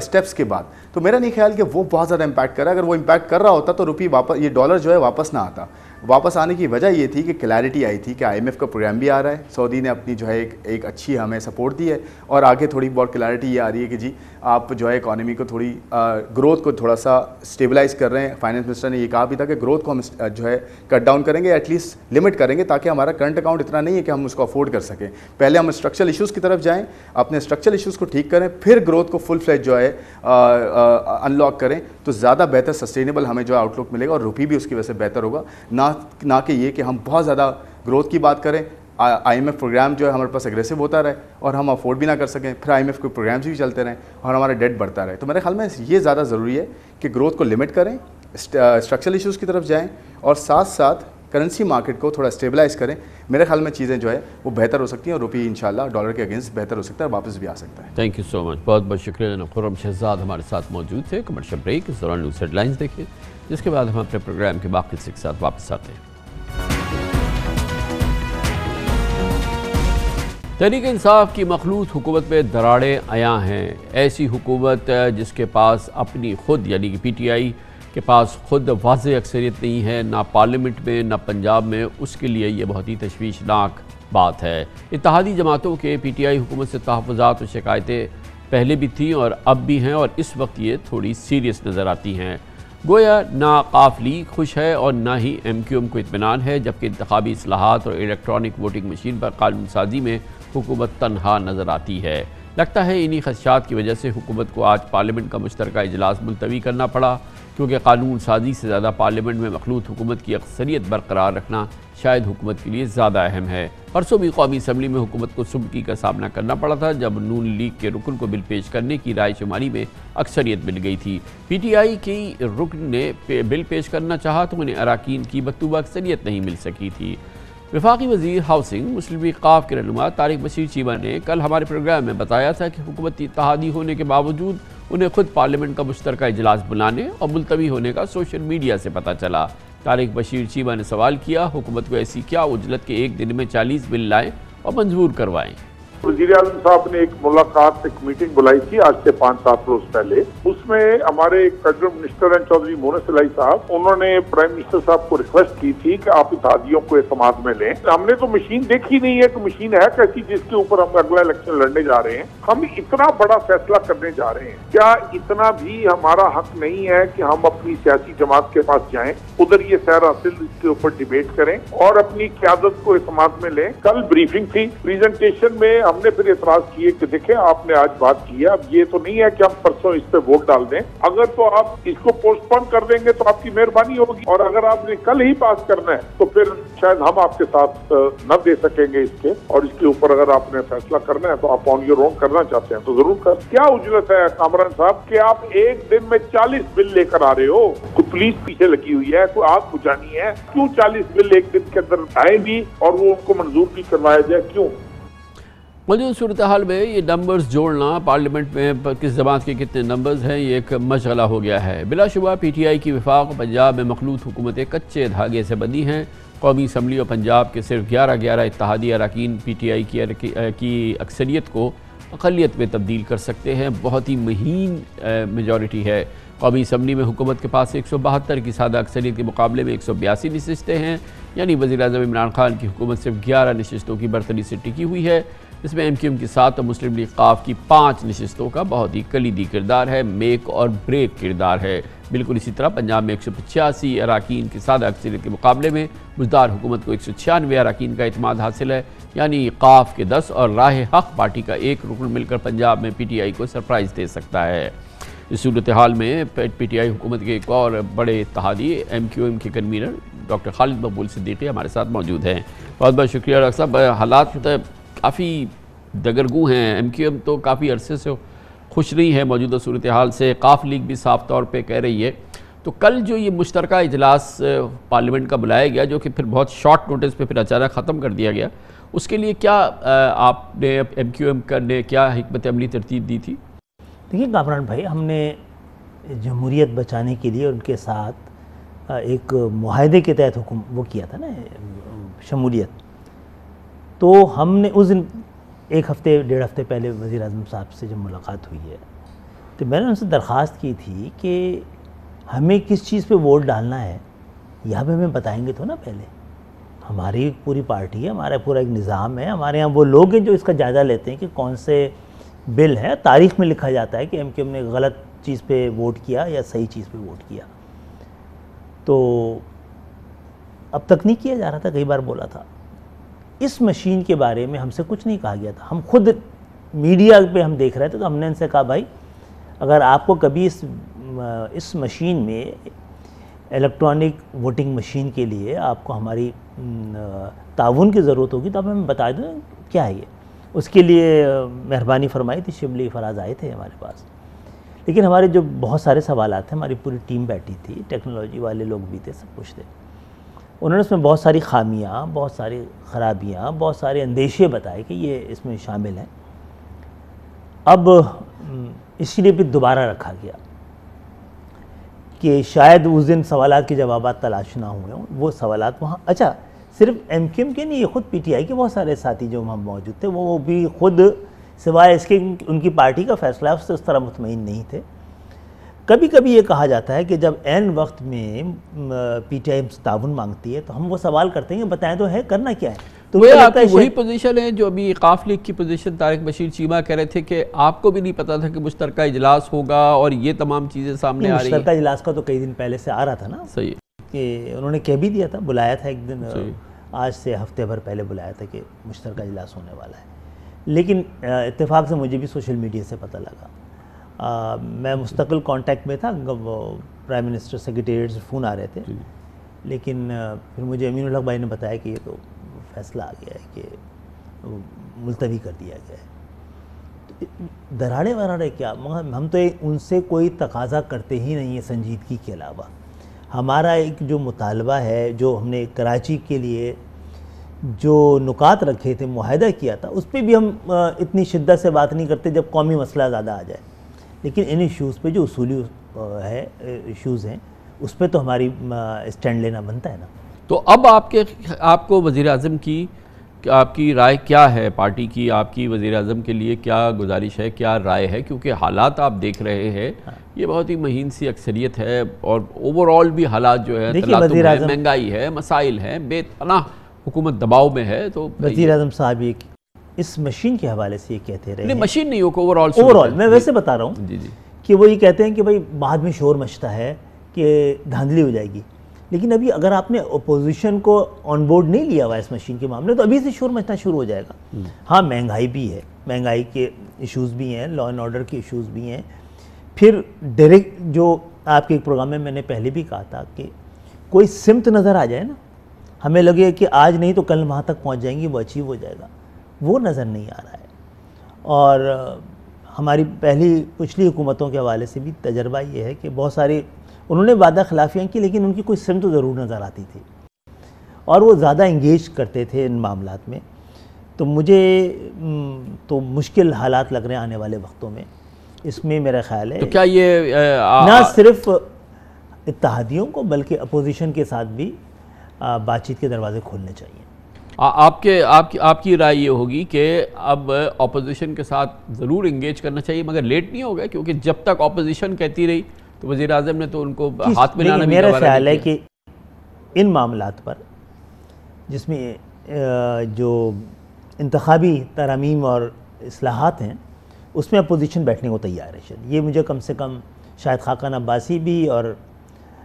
स्टेप्स के बाद तो मेरा नहीं ख्याल कि वो बहुत ज़्यादा इम्पैक्ट है अगर वो इम्पैक्ट कर रहा होता तो रुपये वापस ये डॉलर जो है वापस ना आता वापस आने की वजह ये थी कि क्लैरिटी आई थी कि आईएमएफ का प्रोग्राम भी आ रहा है सऊदी ने अपनी जो है एक एक अच्छी हमें सपोर्ट दी है और आगे थोड़ी बहुत क्लैरिटी ये आ रही है कि जी आप जो है इकॉनमी को थोड़ी ग्रोथ को थोड़ा सा स्टेबलाइज कर रहे हैं फाइनेंस मिनिस्टर ने ये कहा भी था कि ग्रोथ को हम जो है कट डाउन करेंगे एटलीस्ट लिमिट करेंगे ताकि हमारा करंट अकाउंट इतना नहीं है कि हम उसको अफोर्ड कर सकें पहले हम स्ट्रक्चरल इशूज़ की तरफ जाएँ अपने स्ट्रक्चरल इशूज़ को ठीक करें फिर ग्रोथ को फुल फ्लैज जो है अनलॉक करें तो ज़्यादा बेहतर सस्टेनेबल हमें जो आउटलुक मिलेगा और रुपी भी उसकी वजह से बेहतर होगा ना ना ना कि ये कि हम बहुत ज़्यादा ग्रोथ की बात करें आई एम प्रोग्राम जो है हमारे पास एग्रेसिव होता रहे और हम अफोर्ड भी ना कर सकें फिर आई एम के प्रोग्राम्स भी चलते रहें और हमारा डेट बढ़ता रहे तो मेरे ख्याल में ये ज़्यादा ज़रूरी है कि ग्रोथ को लिमिट करें स्ट्रक्चरल इश्यूज़ की तरफ जाएँ और साथ साथ करेंसी मार्केट को थोड़ा स्टेबलाइज करें मेरे ख्याल में चीज़ें जो है वो बेहतर हो सकती हैं और रुपये इन डॉलर के अगेंस्ट बेहतर हो सकता है और वापस भी आ सकता है थैंक यू सो मच बहुत बहुत शुक्रिया खुरम शहजाद हमारे साथ मौजूद थे कमर्शियल ब्रेक इस दौरान न्यूज़ हेडलाइंस देखिए जिसके बाद हम अपने प्रोग्राम के बाकी से साथ वापस आते हैं तहरीक इंसाफ की मखलूत हुकूमत में दराड़ें आया हैं ऐसी हुकूमत जिसके पास अपनी खुद यानी कि पी टी आई के पास खुद वाज अक्सरियत नहीं है ना पार्लियामेंट में ना पंजाब में उसके लिए ये बहुत ही तशवीशनाक बात है इतिहादी जमातों के पी टी आई हुकूमत से तहफ़ात और शिकायतें पहले भी थीं और अब भी हैं और इस वक्त ये थोड़ी सीरियस नज़र आती हैं गोया ना लीग खुश है और ना ही एम क्यू एम को इतमान है जबकि इंतबी असलाहत और इलेक्ट्रॉनिक वोटिंग मशीन पर कानून साजी में हुकूमत तनहा नज़र आती है लगता है इन्हीं खदशात की वजह से हुकूमत को आज पार्लियामेंट का मुश्तरक इजलास मुलतवी करना पड़ा क्योंकि कानून साजी से ज़्यादा पार्लियामेंट में मखलूत हुकूमत की अक्सरियत बरकरार रखना शायद हुकूमत के लिए ज़्यादा अहम है परसों भी कौमी असम्बली में हुकूमत को सुबकी का सामना करना पड़ा था जब नून लीग के रुकन को बिल पेश करने की राय शुमारी में अक्सरियत मिल गई थी पी टी आई की रुकन ने बिल पेश करना चाहा तो उन्हें अरकान की बदतुबा अक्सरियत नहीं मिल सकी थी वफाकी वजीर हाउसिंग मुस्लिम काफ के रहनुमा तारिक बशीर चीमा ने कल हमारे प्रोग्राम में बताया था कि हुकूमती इतहादी होने के बावजूद उन्हें खुद पार्लियामेंट का मुश्तरक इजलास बुलाने और मुलतवी होने का सोशल मीडिया से पता चला तारिक बशीर चीमा ने सवाल किया हुकूमत को ऐसी क्या उजलत के एक दिन में चालीस बिल लाएँ और मंजूर करवाएँ वजीर आजम साहब ने एक मुलाकात एक मीटिंग बुलाई थी आज से पांच सात रोज पहले उसमें हमारे फेडरल मिनिस्टर हैं चौधरी मोहन सिलाई साहब उन्होंने प्राइम मिनिस्टर साहब को रिक्वेस्ट की थी कि आप इतिहादियों को समाज में लें हमने तो मशीन देखी नहीं है कि मशीन है कैसी जिसके ऊपर हम अगला इलेक्शन लड़ने जा रहे हैं हम इतना बड़ा फैसला करने जा रहे हैं क्या इतना भी हमारा हक नहीं है कि हम अपनी सियासी जमात के पास जाए उधर ये सैर हासिल इसके ऊपर डिबेट करें और अपनी क्यादत को समाज में लें कल ब्रीफिंग थी प्रेजेंटेशन में हमने फिर एतराज किए कि देखें आपने आज बात की है अब ये तो नहीं है कि हम परसों इस पे वोट डाल दें अगर तो आप इसको पोस्टपोन कर देंगे तो आपकी मेहरबानी होगी और अगर आपने कल ही पास करना है तो फिर शायद हम आपके साथ न दे सकेंगे इसके और इसके ऊपर अगर आपने फैसला करना है तो आप ऑन योर ओन करना चाहते हैं तो जरूर कर क्या उजरत है कामरान साहब की आप एक दिन में चालीस बिल लेकर आ रहे हो तो पुलिस पीछे लगी हुई है कोई आग बुझानी है क्यों चालीस बिल एक दिन के अंदर आए भी और वो उनको मंजूर भी करवाया जाए क्यों मौजूद सूरत हाल में ये नंबर्स जोड़ना पार्लियामेंट में किस जमात के कितने नंबर्स हैं ये एक मशगला हो गया है बिलाशुबा पी टी आई की विफाक पंजाब में मखलूत हुकूमतें कच्चे धागे से बंधी हैं कौमी असम्बली और पंजाब के सिर्फ ग्यारह ग्यारह इतिहादी अरकान पी टी आई की, की अक्सरीत को अकलीत में तब्दील कर सकते हैं बहुत ही महीन मेजोरिटी है कौमी असम्बली में हुकूमत के पास एक सौ बहत्तर की सादा अक्सरीत के मुकाबले में एक सौ बयासी नशस्तें हैं यानी वजी अजम इमरान खान की हुकूमत सिर्फ ग्यारह नशस्तों की बरतरी से टिकी हुई है इसमें एम क्यू एम के साथ और मुस्लिम लीग काफ की पाँच नशस्तों का बहुत ही कलीदी किरदार है मेक और ब्रेक किरदार है बिल्कुल इसी तरह पंजाब में एक सौ पचासी अरकान के साथ अक्सरियत के मुकाबले में मुजदार हुकूमत को एक सौ छियानवे अरकान का अतमाद हासिल है यानी काफ के दस और राह हक पार्टी का एक रुकन मिलकर पंजाब में पी टी आई को सरप्राइज़ दे सकता है इस सूरत हाल में पी टी आई हुकूमत के एक और बड़े इतिहादी एम क्यू एम के कन्वीनर डॉक्टर खालिद मकबूल सिद्दीकी हमारे साथ मौजूद हैं बहुत बहुत शुक्रिया डॉक्टर साहब हालात काफ़ी दगरगू हैं एम क्यू एम तो काफ़ी अरसे से खुश नहीं है मौजूदा सूरत हाल से काफ लीग भी साफ तौर पर कह रही है तो कल जो ये मुश्तरक इजलास पार्लियामेंट का बुलाया गया जो कि फिर बहुत शॉर्ट नोटिस पर फिर अचानक ख़त्म कर दिया गया उसके लिए क्या आपने एम क्यू एम ने क्या हमत अमली तरतीब दी थी देखिए कामरान भाई हमने जमहूरीत बचाने के लिए उनके साथ एक माहदे के तहत हुक्म वो किया था ना शमूलियत तो हमने उस दिन एक हफ़्ते डेढ़ हफ़्ते पहले वज़ी अजम साहब से जब मुलाकात हुई है तो मैंने उनसे दरख्वास्त की थी कि हमें किस चीज़ पे वोट डालना है यह भी हमें बताएंगे तो ना पहले हमारी पूरी पार्टी है हमारा पूरा एक निज़ाम है हमारे यहाँ वो लोग हैं जो इसका जायज़ा लेते हैं कि कौन से बिल है तारीख में लिखा जाता है कि एम ने गलत चीज़ पे वोट किया या सही चीज़ पे वोट किया तो अब तक नहीं किया जा रहा था कई बार बोला था इस मशीन के बारे में हमसे कुछ नहीं कहा गया था हम खुद मीडिया पे हम देख रहे थे तो हमने इनसे कहा भाई अगर आपको कभी इस इस मशीन में इलेक्ट्रॉनिक वोटिंग मशीन के लिए आपको हमारी ताउन की ज़रूरत होगी तो आप हमें बता दें क्या है ये उसके लिए मेहरबानी फरमाई थी शिमली फराज आए थे हमारे पास लेकिन हमारे जो बहुत सारे सवाल थे हमारी पूरी टीम बैठी थी टेक्नोलॉजी वाले लोग भी थे सब कुछ थे उन्होंने उसमें बहुत सारी खामियाँ बहुत सारी खराबियाँ बहुत सारे अंदेशे बताए कि ये इसमें शामिल हैं अब इसलिए भी दोबारा रखा गया कि शायद उस दिन सवाल के जवाब तलाश ना हुए हों वो सवाल वहाँ अच्छा सिर्फ एम के नहीं ये ख़ुद पी टी आई के बहुत सारे साथी जो वहाँ मौजूद थे वो भी खुद सिवाय इसके उनकी पार्टी का फैसला उससे उस तरह मुतमिन नहीं थे कभी कभी ये कहा जाता है कि जब एन वक्त में पी टी आई ताउन मांगती है तो हम वो सवाल करते हैं बताएं तो है करना क्या है तो वही आपकी वही पोजीशन है जो अभी काफ लीग की पोजीशन तारिक बशीर चीमा कह रहे थे कि आपको भी नहीं पता था कि मुश्तरका इजलास होगा और ये तमाम चीज़ें सामने आ रही मुश्तर इजलास का तो कई दिन पहले से आ रहा था ना सही कि उन्होंने कह भी दिया था बुलाया था एक दिन आज से हफ्ते भर पहले बुलाया था कि मुश्तरक इजलास होने वाला है लेकिन इतफाक़ से मुझे भी सोशल मीडिया से पता लगा आ, मैं मुस्तकिल कांटेक्ट में था प्राइम मिनिस्टर सेक्रेटरीट से फ़ोन आ रहे थे लेकिन फिर मुझे अमीन हक भाई ने बताया कि ये तो फैसला आ गया है कि मुलतवी कर दिया गया है तो दराड़े वराड़े क्या हम तो उनसे कोई तकाजा करते ही नहीं है संजीदगी के अलावा हमारा एक जो मुतालबा है जो हमने कराची के लिए जो नुकात रखे थे माहदा किया था उस पर भी हम इतनी शिद्दत से बात नहीं करते जब कौमी मसला ज़्यादा आ जाए लेकिन इन इश्यूज़ पे जो उसूली है इशूज़ हैं उस पर तो हमारी स्टैंड लेना बनता है ना तो अब आपके आपको वज़ी अजम की आपकी राय क्या है पार्टी की आपकी वज़ी अजम के लिए क्या गुजारिश है क्या राय है क्योंकि हालात आप देख रहे हैं हाँ। ये बहुत ही महीन सी अक्सरियत है और ओवरऑल भी हालात जो है महंगाई है मसाइल हैं बेतना हुकूमत दबाव में है तो वज़ी अजम साहब एक इस मशीन के हवाले से ये कहते रहे नहीं मशीन नहीं ओवरऑल ओवरऑल मैं वैसे बता रहा हूँ कि वो ये कहते हैं कि भाई बाद में शोर मचता है कि धांधली हो जाएगी लेकिन अभी अगर आपने अपोजिशन को ऑन बोर्ड नहीं लिया हुआ इस मशीन के मामले तो अभी से शोर मचना शुरू हो जाएगा हम्म। हाँ महंगाई भी है महंगाई के इश्यूज़ भी हैं लॉ एंड ऑर्डर के इश्यूज़ भी हैं फिर डायरेक्ट जो आपके एक प्रोग्राम में मैंने पहले भी कहा था कि कोई सिमत नज़र आ जाए ना हमें लगे कि आज नहीं तो कल वहाँ तक पहुँच जाएंगी वो अचीव हो जाएगा वो नज़र नहीं आ रहा है और हमारी पहली पिछली हुकूमतों के हवाले से भी तजर्बा ये है कि बहुत सारी उन्होंने वादा खिलाफियाँ की लेकिन उनकी कोई सिम तो ज़रूर नज़र आती थी और वो ज़्यादा इंगेज करते थे इन मामला में तो मुझे तो मुश्किल हालात लग रहे हैं आने वाले वक्तों में इसमें मेरा ख्याल है तो क्या ये आ, ना सिर्फ इतिहादियों को बल्कि अपोजिशन के साथ भी बातचीत के दरवाजे खोलने चाहिए आ, आपके आपकी आपकी राय ये होगी कि अब अपोजिशन के साथ ज़रूर इंगेज करना चाहिए मगर लेट नहीं होगा क्योंकि जब तक अपोजिशन कहती रही तो वजीर अजम ने तो उनको हाथ में लाना मेरा ख्याल है कि इन मामला पर जिसमें जो इंतबी तरमीम और असलाहत हैं उसमें अपोजिशन बैठने को तैयार है शायद ये मुझे कम से कम शायद खाकान अब्बासी भी और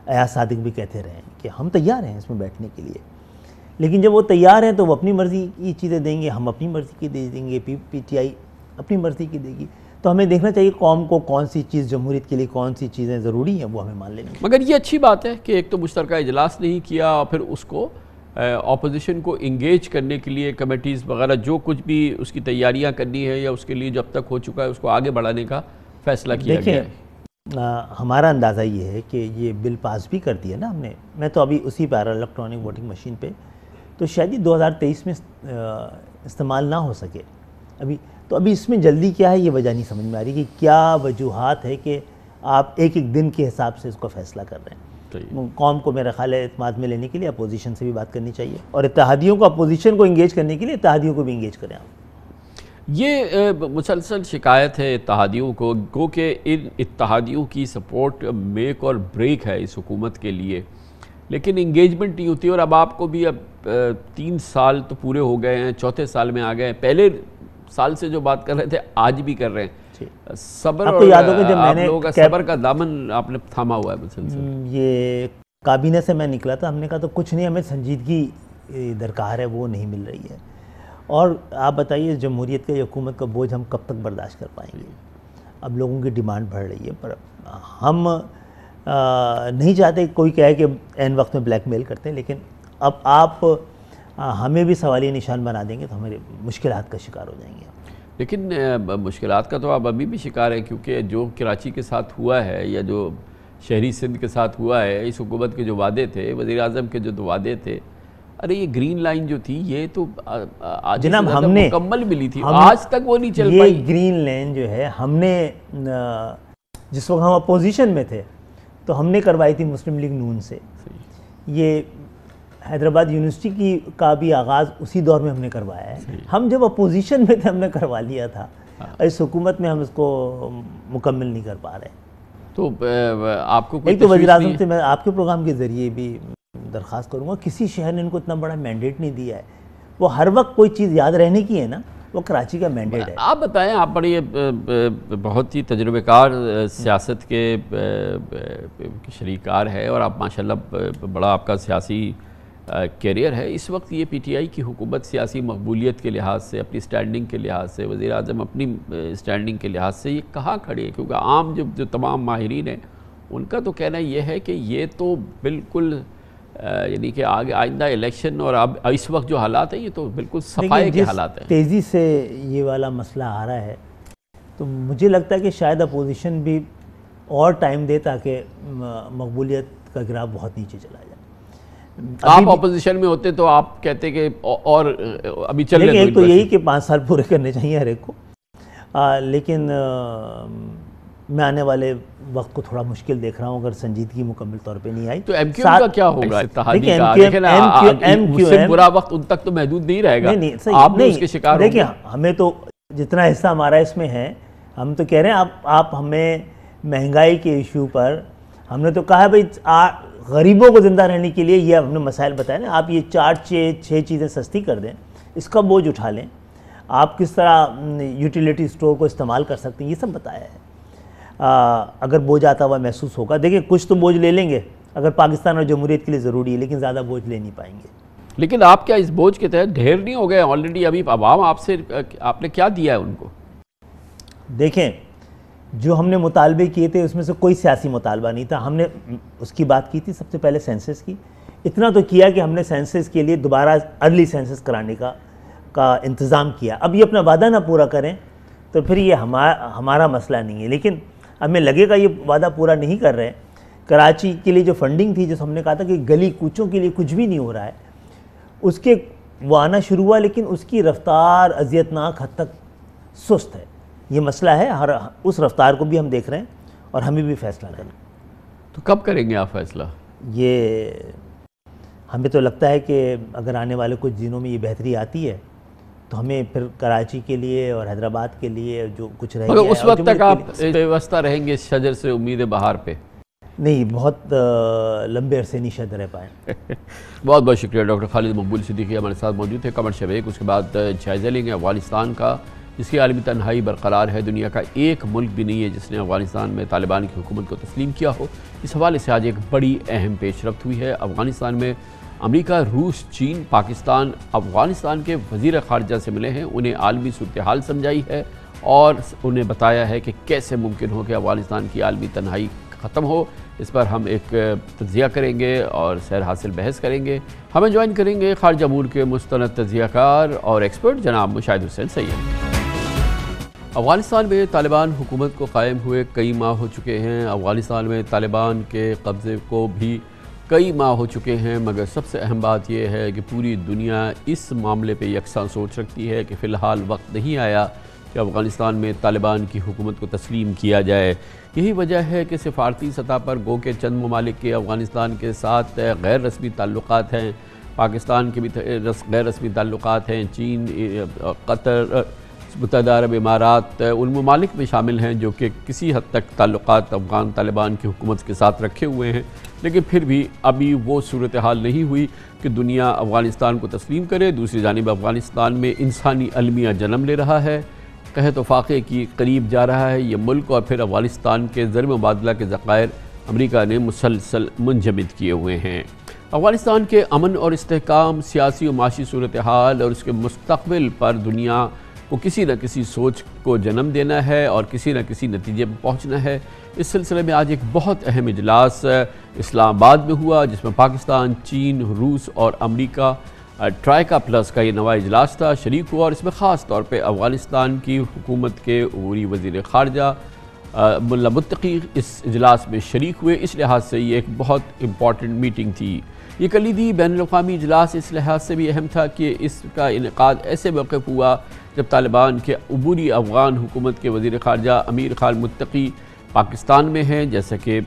अया सदक भी कहते रहे हैं कि हम तैयार हैं इसमें बैठने के लिए लेकिन जब वो तैयार हैं तो वो अपनी मर्ज़ी की चीज़ें देंगे हम अपनी मर्ज़ी की दे देंगे पी पी टी आई अपनी मर्ज़ी की देगी तो हमें देखना चाहिए कौम को कौन सी चीज़ जमहूरीत के लिए कौन सी चीज़ें ज़रूरी हैं वो हमें मान लेनी मगर ये अच्छी बात है कि एक तो मुश्तर इजलास नहीं किया और फिर उसको अपोजिशन को इंगेज करने के लिए कमेटीज़ वगैरह जो कुछ भी उसकी तैयारियां करनी है या उसके लिए जब तक हो चुका है उसको आगे बढ़ाने का फैसला किया देखिए हमारा अंदाज़ा ये है कि ये बिल पास भी कर दिया ना हमने मैं तो अभी उसी पर इलेक्ट्रॉनिक वोटिंग मशीन पर तो शायद ही 2023 में इस्तेमाल ना हो सके अभी तो अभी इसमें जल्दी क्या है ये वजह नहीं समझ में आ रही कि क्या वजूहत है कि आप एक एक दिन के हिसाब से इसको फैसला कर रहे हैं तो कौम को मेरा ख्याल है इतमाद में लेने के लिए अपोजिशन से भी बात करनी चाहिए और इतिहादियों को अपोजिशन को इंगेज करने के लिए इतिहादियों को भी इंगेज करें आप ये मुसलसल शिकायत है इतिहादियों को क्योंकि इन इतिहादियों की सपोर्ट मेक और ब्रेक है इस हुकूमत के लिए लेकिन इंगेजमेंट नहीं होती और अब आपको भी अब तीन साल तो पूरे हो गए हैं चौथे साल में आ गए हैं पहले साल से जो बात कर रहे थे आज भी कर रहे हैं सबर आपको याद होगा जब मैंने का सबर का दामन आपने थामा हुआ है मुसलसल हम्म, ये काबीना से मैं निकला था हमने कहा तो कुछ नहीं हमें संजीदगी दरकार है वो नहीं मिल रही है और आप बताइए जमहूरीत के हुकूमत का बोझ हम कब तक बर्दाश्त कर पाएंगे अब लोगों की डिमांड बढ़ रही है पर हम आ, नहीं चाहते कोई कहे कि एन वक्त में ब्लैक मेल करते हैं लेकिन अब आप हमें भी सवालिया निशान बना देंगे तो हमारे मुश्किल का शिकार हो जाएंगे लेकिन मुश्किल का तो आप अभी भी शिकार हैं क्योंकि जो कराची के साथ हुआ है या जो शहरी सिंध के साथ हुआ है इस हुकूमत के जो वादे थे वज़ी अजम के जो वादे थे अरे ये ग्रीन लाइन जो थी ये तो आज जनाब हमने मुकम्मल मिली थी आज तक वो नहीं चल ये पाई ग्रीन लाइन जो है हमने जिस वक्त हम अपोजिशन में थे तो हमने करवाई थी मुस्लिम लीग नून से ये हैदराबाद यूनिवर्सिटी की का भी आगाज़ उसी दौर में हमने करवाया है हम जब अपोजिशन में थे हमने करवा लिया था हाँ। इस हुकूमत में हम इसको मुकम्मल नहीं कर पा रहे तो आपको कोई एक तो वजी अजम से मैं आपके प्रोग्राम के ज़रिए भी दरख्वास्त करूँगा किसी शहर ने इनको इतना बड़ा मैंडेट नहीं दिया है वो हर वक्त कोई चीज़ याद रहने की है ना वो कराची का मैंडेट है आप बताएं आप बड़ी बहुत ही तजुर्बेकार सियासत के शरीकार है और आप माशाल्लाह बड़ा आपका सियासी कैरियर है इस वक्त ये पीटीआई की हुकूमत सियासी मकबूलीत के लिहाज से अपनी स्टैंडिंग के लिहाज से वज़ी अजम अपनी स्टैंडिंग के लिहाज से ये कहाँ खड़ी है क्योंकि आम जो जो तमाम माहरीन हैं उनका तो कहना यह है कि ये तो बिल्कुल यानी कि आगे आइंदा इलेक्शन और अब इस वक्त जो हालात हैं ये तो बिल्कुल सफाई के हालात हैं तेज़ी से ये वाला मसला आ रहा है तो मुझे लगता है कि शायद अपोजिशन भी और टाइम दे ताकि मकबूलीत का ग्राफ बहुत नीचे चला जाए आप ऑपोजिशन में होते तो आप कहते कि और अभी चल रहे तो यही कि पाँच साल पूरे करने चाहिए हर एक को आ, लेकिन आ, मैं आने वाले वक्त को थोड़ा मुश्किल देख रहा हूँ अगर संजीदगी मुकम्मल तौर पे नहीं आई तो एम क्यू का क्या होगा लेकिन बुरा वक्त उन तक तो महदूद नहीं रहेगा शिकार देखिए हमें तो जितना हिस्सा हमारा इसमें है हम तो कह रहे हैं आप आप हमें महंगाई के इशू पर हमने तो कहा भाई गरीबों को ज़िंदा रहने के लिए ये हमने मसाइल बताए ना आप ये चार छः चीज़ें सस्ती कर दें इसका बोझ उठा लें आप किस तरह यूटिलिटी हम्म, स्टोर को इस्तेमाल कर सकते हैं ये सब बताया है आ, अगर बोझ आता हुआ महसूस होगा देखिए कुछ तो बोझ ले लेंगे अगर पाकिस्तान और जमहूरीत के लिए ज़रूरी है लेकिन ज़्यादा बोझ ले नहीं पाएंगे लेकिन आप क्या इस बोझ के तहत ढेर नहीं हो गए ऑलरेडी अभी आवाम आपसे आपने क्या दिया है उनको देखें जो हमने मुतालबे किए थे उसमें से कोई सियासी मुतालबा नहीं था हमने उसकी बात की थी सबसे पहले सेंसस की इतना तो किया कि हमने सेंसस के लिए दोबारा अर्ली सेंसस कराने का का इंतज़ाम किया अब ये अपना वादा ना पूरा करें तो फिर ये हमारा हमारा मसला नहीं है लेकिन हमें लगेगा ये वादा पूरा नहीं कर रहे हैं कराची के लिए जो फंडिंग थी जो हमने कहा था कि गली कूचों के लिए कुछ भी नहीं हो रहा है उसके वो आना शुरू हुआ लेकिन उसकी रफ्तार अजियतनाक हद तक सुस्त है ये मसला है हर उस रफ्तार को भी हम देख रहे हैं और हमें भी फैसला करना तो कब करेंगे आप फैसला ये हमें तो लगता है कि अगर आने वाले कुछ दिनों में ये बेहतरी आती है तो हमें फिर कराची के लिए और हैदराबाद के लिए जो कुछ रहेगा उस वक्त तक आप व्यवस्था रहेंगे शजर से उम्मीद बहार पे नहीं बहुत लंबे अरसे नहीं रह पाए बहुत बहुत शुक्रिया डॉक्टर खालिद मकबूल सिद्दीकी हमारे साथ मौजूद थे कमर शबेक उसके बाद जायजा लेंगे अफगानिस्तान का जिसकी आलमी तनहाई बरकरार है दुनिया का एक मुल्क भी नहीं है जिसने अफगानिस्तान में तालिबान की हुकूमत को तस्लीम किया हो इस हवाले से आज एक बड़ी अहम पेशरफ रफ्त हुई है अफगानिस्तान में अमरीका रूस चीन पाकिस्तान अफगानिस्तान के वजीर खारजा से मिले हैं उन्हें आलमी सूरत हाल समझाई है और उन्हें बताया है कि कैसे मुमकिन हो कि अफगानिस्तान की आलमी तनहाई ख़त्म हो इस पर हम एक तजिया करेंगे और सैर हासिल बहस करेंगे हमें ज्वाइन करेंगे खारजा मूल के मुस्त तजिया कार और एक्सपर्ट जनाब मुशाहिद हुसैन सैद अफ़गानिस्तान में तालिबान हुकूमत को कायम हुए कई माह हो चुके हैं अफ़गानिस्तान में तालिबान के कब्ज़े को भी कई माह हो चुके हैं मगर सबसे अहम बात यह है कि पूरी दुनिया इस मामले पर यकसा सोच रखती है कि फ़िलहाल वक्त नहीं आया कि अफ़गानिस्तान में तालिबान की हुकूमत को तस्लीम किया जाए यही वजह है कि सिफारती सतह पर गो के चंद ममालिक के अफ़गानिस्तान के साथ गैर रस्मी ताल्लुक़ हैं पाकिस्तान के भी गैर रस्मी ताल्लुक़ हैं चीन कतर मुतद अरब इमारात उन ममालिक में शामिल हैं जो कि किसी हद तक ताल्लुक अफ़गान तालिबान की हुकूमत के साथ रखे हुए हैं लेकिन फिर भी अभी वो सूरत हाल नहीं हुई कि दुनिया अफ़गानिस्तान को तस्लीम करे दूसरी जानब अफ़गानिस्तान में इंसानी अलमिया जन्म ले रहा है कह तो फाक़े की करीब जा रहा है ये मुल्क और फिर अफ़गानिस्तान के ज़र मुबादला के ज़ायर अमरीका ने मुसलसल मुंजमद किए हुए हैं अफ़गानिस्तान के अमन और इसकाम सियासी और माशी सूरत हाल और उसके मुस्तबिल पर दुनिया वो किसी न किसी सोच को जन्म देना है और किसी न किसी नतीजे पर पहुँचना है इस सिलसिले में आज एक बहुत अहम इजलास इस्लामाबाद में हुआ जिसमें पाकिस्तान चीन रूस और अमरीका ट्राइका प्लस का ये नवा इजलास था शरीक हुआ और इसमें ख़ास तौर पर अफ़गानिस्तान की हुकूमत के अबूरी वज़ी ख़ारजा मुला मुतकी इस अजलास में शरीक हुए इस लिहाज से ये एक बहुत इम्पॉटेंट मीटिंग थी ये कलीदी बैन अवी इजलास इस लिहाज से भी अहम था कि इसका इनका ऐसे वक़ हुआ जब तालिबान के अबूरी अफ़गान हुकूमत के वज़ी खारजा अमीर खान मुतकी पाकिस्तान में हैं जैसे कि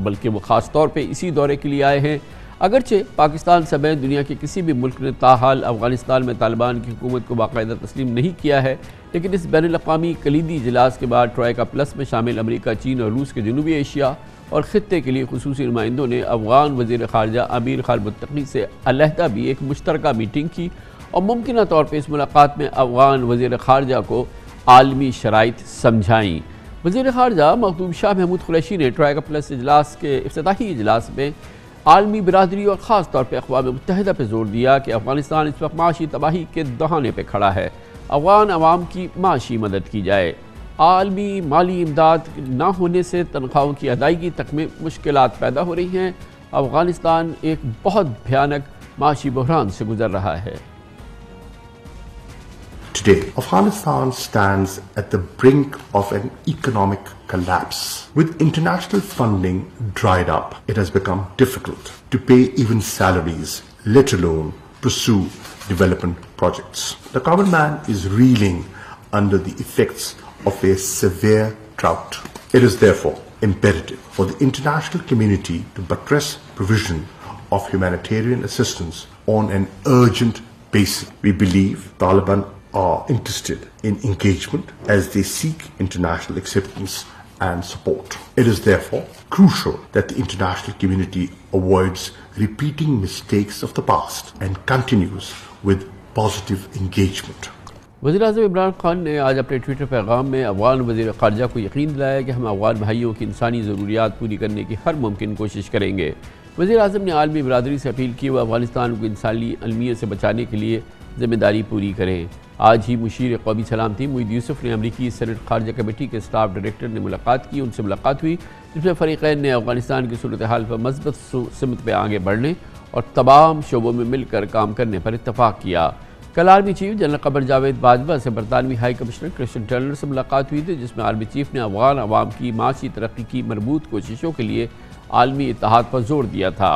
बल्कि वो ख़ास तौर पर इसी दौरे के लिए आए हैं अगरचे पाकिस्तान समेत दुनिया के किसी भी मुल्क ने ताहाल अफ़गानिस्तान में तालिबान की हुकूमत को बाकायदा तस्लीम नहीं किया है लेकिन इस बैन अवी कलीदी इजलास के बाद ट्राय का प्लस में शामिल अमरीका चीन और रूस के जनूबी एशिया और ख़त्े के लिए खसूस नुमाइंदों ने अफगान वजीर खारजा अमीर खान मतनी से अलहदा भी एक मुश्तरक मीटिंग की और मुमकिन तौर पर इस मुलाकात में अफगान वजीर खारजा को आलमी शराइत समझाईं वजीर खारजा मखदूम शाह महमूद कुरैशी ने ट्राइका प्लस इजलास के अफ्ती इजलास में आलमी बरदरी और ख़ास तौर पर अकवा मुतहदा पर जोर दिया कि अफगानिस्तान इस वक्त माशी तबाही के दहाने पर खड़ा है अफगान आवाम की माशी मदद की जाए आलमी माली इमदाद ना होने से तनख्वाहों की अदायगी तक में मुश्किल पैदा हो रही हैं अफ़गानिस्तान एक बहुत भयानक माशी बहरान से गुजर रहा है Today, Afghanistan stands at the brink of an economic collapse. With international funding dried up, it has become difficult to pay even salaries, let alone pursue development projects. The common man is reeling under the effects of a severe drought. It is therefore imperative for the international community to buttress provision of humanitarian assistance on an urgent basis. We believe Taliban are interested in engagement as they seek international acceptance and support. It is therefore crucial that the international community avoids repeating mistakes of the past and continues with positive engagement वजी अजम इमरान खान ने आज अपने Twitter पैगाम में अफगान वजी खारजा को यकीन दिलाया कि हम अफगान भाइयों की इंसानी ज़रूरियात पूरी करने की हर मुमकिन कोशिश करेंगे वजी अजम ने आलमी बरदरी से अपील की वह अफगानिस्तान को इंसानी अलमियों से बचाने के लिए जिम्मेदारी पूरी करें आज ही मुशीर कौमी सलामती मुईद यूसुफ ने अमरीकी सेनेट खारजा कमेटी के स्टाफ डायरेक्टर ने मुलाकात की उनसे मुलाकात हुई जिसमें फ़रीक़ैन ने अफगानिस्तान की सूरत हाल पर मजबत समत पर आगे बढ़ने और तमाम शोबों में मिलकर काम करने पर इतफ़ाक़ किया कल army chief general Qamar Javed Bajwa से बरतानवी हाई कमिश्नर क्रिश्चन टर्नर से मुलाकात हुई थी जिसमें आर्मी चीफ ने अफगान आवाम की माशी तरक्की की मरबूत कोशिशों के लिए आलमी इतिहाद पर जोर दिया था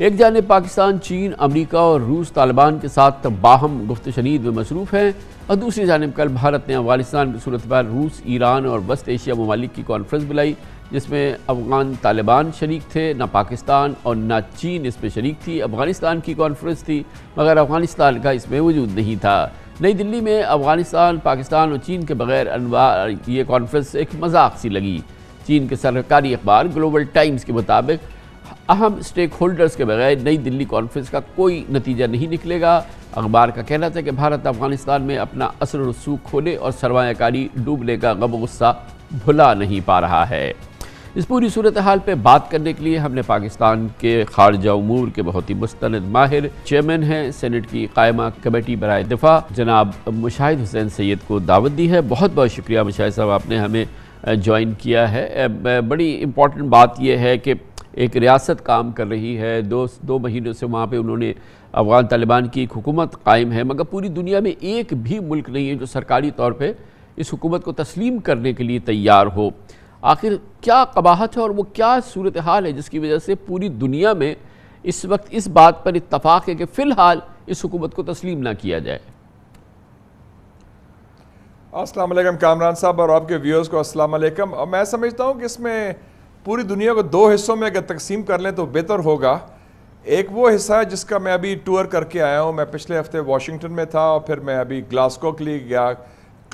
एक जाने पाकिस्तान चीन अमरीका और रूस तालिबान के साथ बाहम गुफ्त शनीद में मसरूफ़ हैं और दूसरी जानब कल भारत ने अफगानिस्तान में सूरत रूस ईरान और वस्त एशिया ममालिक की कॉन्फ्रेंस बुलाई जिसमें अफगान तालिबान शरीक थे ना पाकिस्तान और ना चीन इसमें शरीक थी अफ़गानिस्तान की कॉन्फ्रेंस थी मगर अफ़गानिस्तान का इसमें वजूद नहीं था नई दिल्ली में अफ़गानिस्तान पाकिस्तान और चीन के बगैर अनवार ये कॉन्फ्रेंस एक मजाक सी लगी चीन के सरकारी अखबार ग्लोबल टाइम्स के मुताबिक अहम स्टेक होल्डर्स के बगैर नई दिल्ली कॉन्फ्रेंस का कोई नतीजा नहीं निकलेगा अखबार का कहना था कि भारत अफगानिस्तान में अपना असर रसूख खोने और सरमाकारी डूबने का गम गुस्सा भुला नहीं पा रहा है इस पूरी सूरत हाल पर बात करने के लिए हमने पाकिस्तान के खारजा उमूर के बहुत ही मुस्ंद माहिर चेयरमैन हैं सेनेट की कायमा कमेटी बरए दफा जनाब मुशाहिद हुसैन सैद को दावत दी है बहुत बहुत शुक्रिया मुशाहिद साहब आपने हमें ज्वाइन किया है बड़ी इम्पॉर्टेंट बात यह है कि एक रियासत काम कर रही है दो दो महीनों से वहाँ पे उन्होंने अफ़गान तालिबान की एक हुकूमत कायम है मगर पूरी दुनिया में एक भी मुल्क नहीं है जो सरकारी तौर पे इस हुकूमत को तस्लीम करने के लिए तैयार हो आखिर क्या कबाहत है और वो क्या सूरत हाल है जिसकी वजह से पूरी दुनिया में इस वक्त इस बात पर इतफाक़ है कि फ़िलहाल इस हुकूमत को तस्लीम ना किया जाए असलम कामरान साहब और आपके व्यूअर्स को असलकम मैं समझता हूँ कि इसमें पूरी दुनिया को दो हिस्सों में अगर तकसीम कर लें तो बेहतर होगा एक वो हिस्सा है जिसका मैं अभी टूर करके आया हूँ मैं पिछले हफ्ते वाशिंगटन में था और फिर मैं अभी ग्लास्को के लिए गया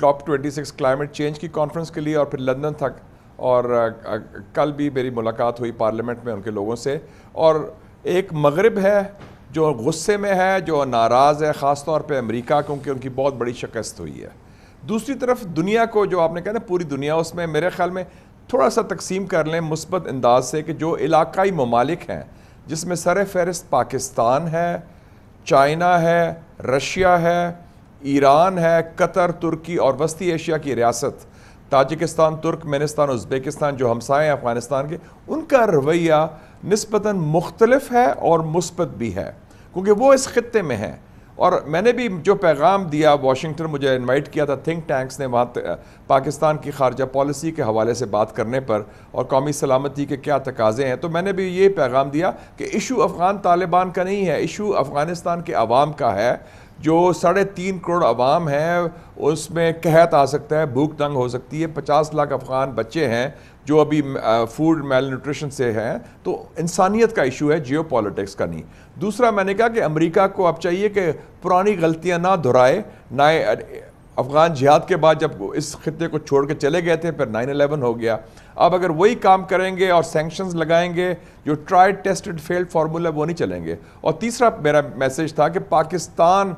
टॉप 26 क्लाइमेट चेंज की कॉन्फ्रेंस के लिए और फिर लंदन तक और कल भी मेरी मुलाकात हुई पार्लियामेंट में उनके लोगों से और एक मगरब है जो गुस्से में है जो नाराज़ है ख़ास तौर पर अमरीका क्योंकि उनकी बहुत बड़ी शिकस्त हुई है दूसरी तरफ दुनिया को जो आपने कहा ना पूरी दुनिया उसमें मेरे ख्याल में थोड़ा सा तकसीम कर लें मुस्बत अंदाज से कि जो इलाकई ममालिक हैं जिसमें सर फहरस्त पाकिस्तान है चाइना है रशिया है ईरान है कतर तुर्की और वस्ती एशिया की रियासत ताजिकिस्तान तुर्कमेनिस्तान उज़्बेकिस्तान जो हमसाए हैं अफ़गानिस्तान के उनका रवैया नस्बता मुख्तलफ है और मुस्बत भी है क्योंकि वो इस ख़त्े में हैं और मैंने भी जो पैगाम दिया वाशिंगटन मुझे इन्वाइट किया था थिंक टैंक्स ने वहाँ पाकिस्तान की खारजा पॉलिसी के हवाले से बात करने पर और कौमी सलामती के क्या तकाजे हैं तो मैंने भी ये पैगाम दिया कि इशू अफ़गान तालिबान का नहीं है इशू अफ़गानिस्तान के आवाम का है जो साढ़े तीन करोड़ आवाम है उसमें कहत आ सकता है भूख तंग हो सकती है पचास लाख अफगान बच्चे हैं जो अभी फूड मेल न्यूट्रिशन से हैं तो इंसानियत का इशू है जियो पॉलिटिक्स का नहीं दूसरा मैंने कहा कि अमेरिका को अब चाहिए कि पुरानी गलतियां ना दोहराए ना अफगान जिहाद के बाद जब इस खत्े को छोड़ के चले गए थे फिर नाइन अलेवन हो गया अब अगर वही काम करेंगे और सेंक्शंस लगाएंगे जो ट्राइड टेस्टेड फेल्ड फार्मूला वो नहीं चलेंगे और तीसरा मेरा मैसेज था कि Pakistan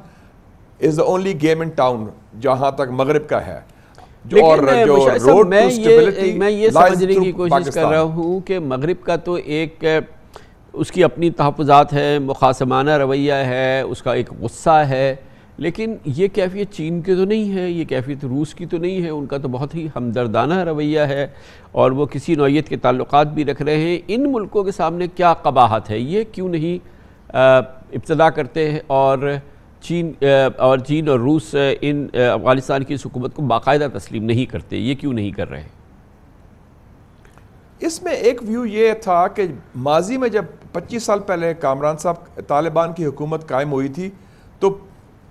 is the only game in town जहाँ तक मगरब का है जो और जो रोड मैं ये मैं ये समझने की कोशिश कर रहा हूँ कि मगरब का तो एक उसकी अपनी तहफ़ात है मुखासमाना रवैया है उसका एक गुस्सा है लेकिन ये कैफियत चीन की तो नहीं है ये कैफियत रूस की तो नहीं है उनका तो बहुत ही हमदर्दाना रवैया है और वो किसी नौीयत के ताल्लुक भी रख रहे हैं इन मुल्कों के सामने क्या कबाहत है ये क्यों नहीं इब्तदा करते हैं और चीन और चीन और रूस इन अफ़गानिस्तान की इस हुकूमत को बाकायदा तस्लीम नहीं करते ये क्यों नहीं कर रहे इसमें एक व्यू ये था कि माजी में जब 25 साल पहले कामरान साहब तालिबान की हुकूमत कायम हुई थी तो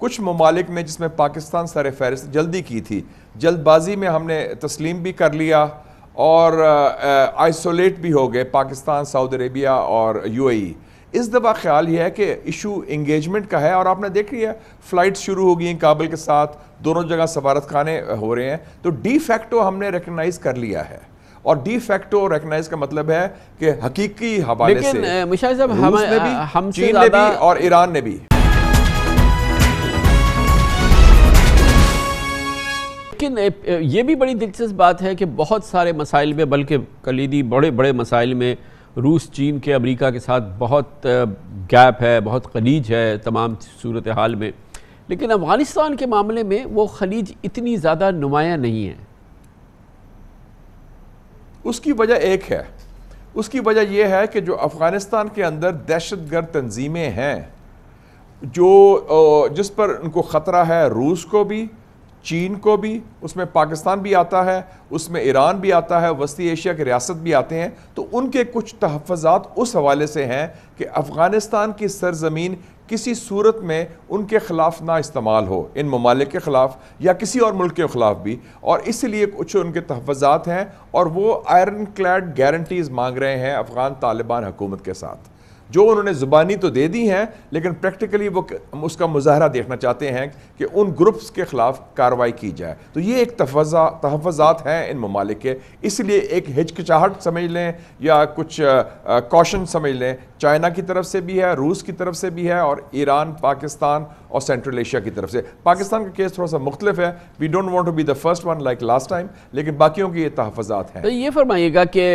कुछ ममालिक में जिसमें पाकिस्तान सर फहरिस्त जल्दी की थी जल्दबाजी में हमने तस्लीम भी कर लिया और आइसोलेट भी हो गए पाकिस्तान सऊदी अरेबिया और यूएई इस दफ़ा ख्याल ये है कि इशू इंगेजमेंट का है और आपने देख लिया फ़्लाइट शुरू हो गई हैं के साथ दोनों जगह सफारत खाने हो रहे हैं तो डी फैक्टो हमने रिकगनाइज़ कर लिया है और डी फैक्टो रिकगनाइज का मतलब है कि हकीकी हवाले से मिशा हम, हम चीन ने भी और ईरान ने भी लेकिन ये भी बड़ी दिलचस्प बात है कि बहुत सारे मसाइल में बल्कि कलीदी बड़े बड़े मसाइल में रूस चीन के अमेरिका के साथ बहुत गैप है बहुत खलीज है तमाम सूरत हाल में लेकिन अफ़गानिस्तान के मामले में वो खलीज इतनी ज़्यादा नुमाया नहीं है उसकी वजह एक है उसकी वजह यह है कि जो अफ़गानिस्तान के अंदर दहशत गर्द तंजीमें हैं जो जिस पर उनको ख़तरा है रूस को भी चीन को भी उसमें पाकिस्तान भी आता है उसमें ईरान भी आता है वस्ती एशिया के रियासत भी आते हैं तो उनके कुछ तहफ़ात उस हवाले से हैं कि अफ़गानिस्तान की सरजमीन किसी सूरत में उनके ख़िलाफ़ ना इस्तेमाल हो इन ममालिक के ख़िलाफ़ या किसी और मुल्क के ख़िलाफ़ भी और इसलिए कुछ उनके तहफ़ात हैं और वो आयरन क्लैड गारंटीज़ मांग रहे हैं अफ़गान तालिबान हुकूमत के साथ जो उन्होंने ज़ुबानी तो दे दी हैं लेकिन प्रैक्टिकली वो उसका मुजाहरा देखना चाहते हैं कि उन ग्रुप्स के ख़िलाफ़ कार्रवाई की जाए तो ये एक तहफ़ात हैं इन ममालिक के इसलिए एक हिचकिचाहट समझ लें या कुछ कौशन समझ लें चाइना की तरफ से भी है रूस की तरफ से भी है और ईरान पाकिस्तान और सेंट्रल एशिया की तरफ से पाकिस्तान का केस थोड़ा सा मुख्तलिफ है we don't want to be the first one like last time लेकिन बाकियों के ये तहफ़ात हैं तो ये फरमाइएगा कि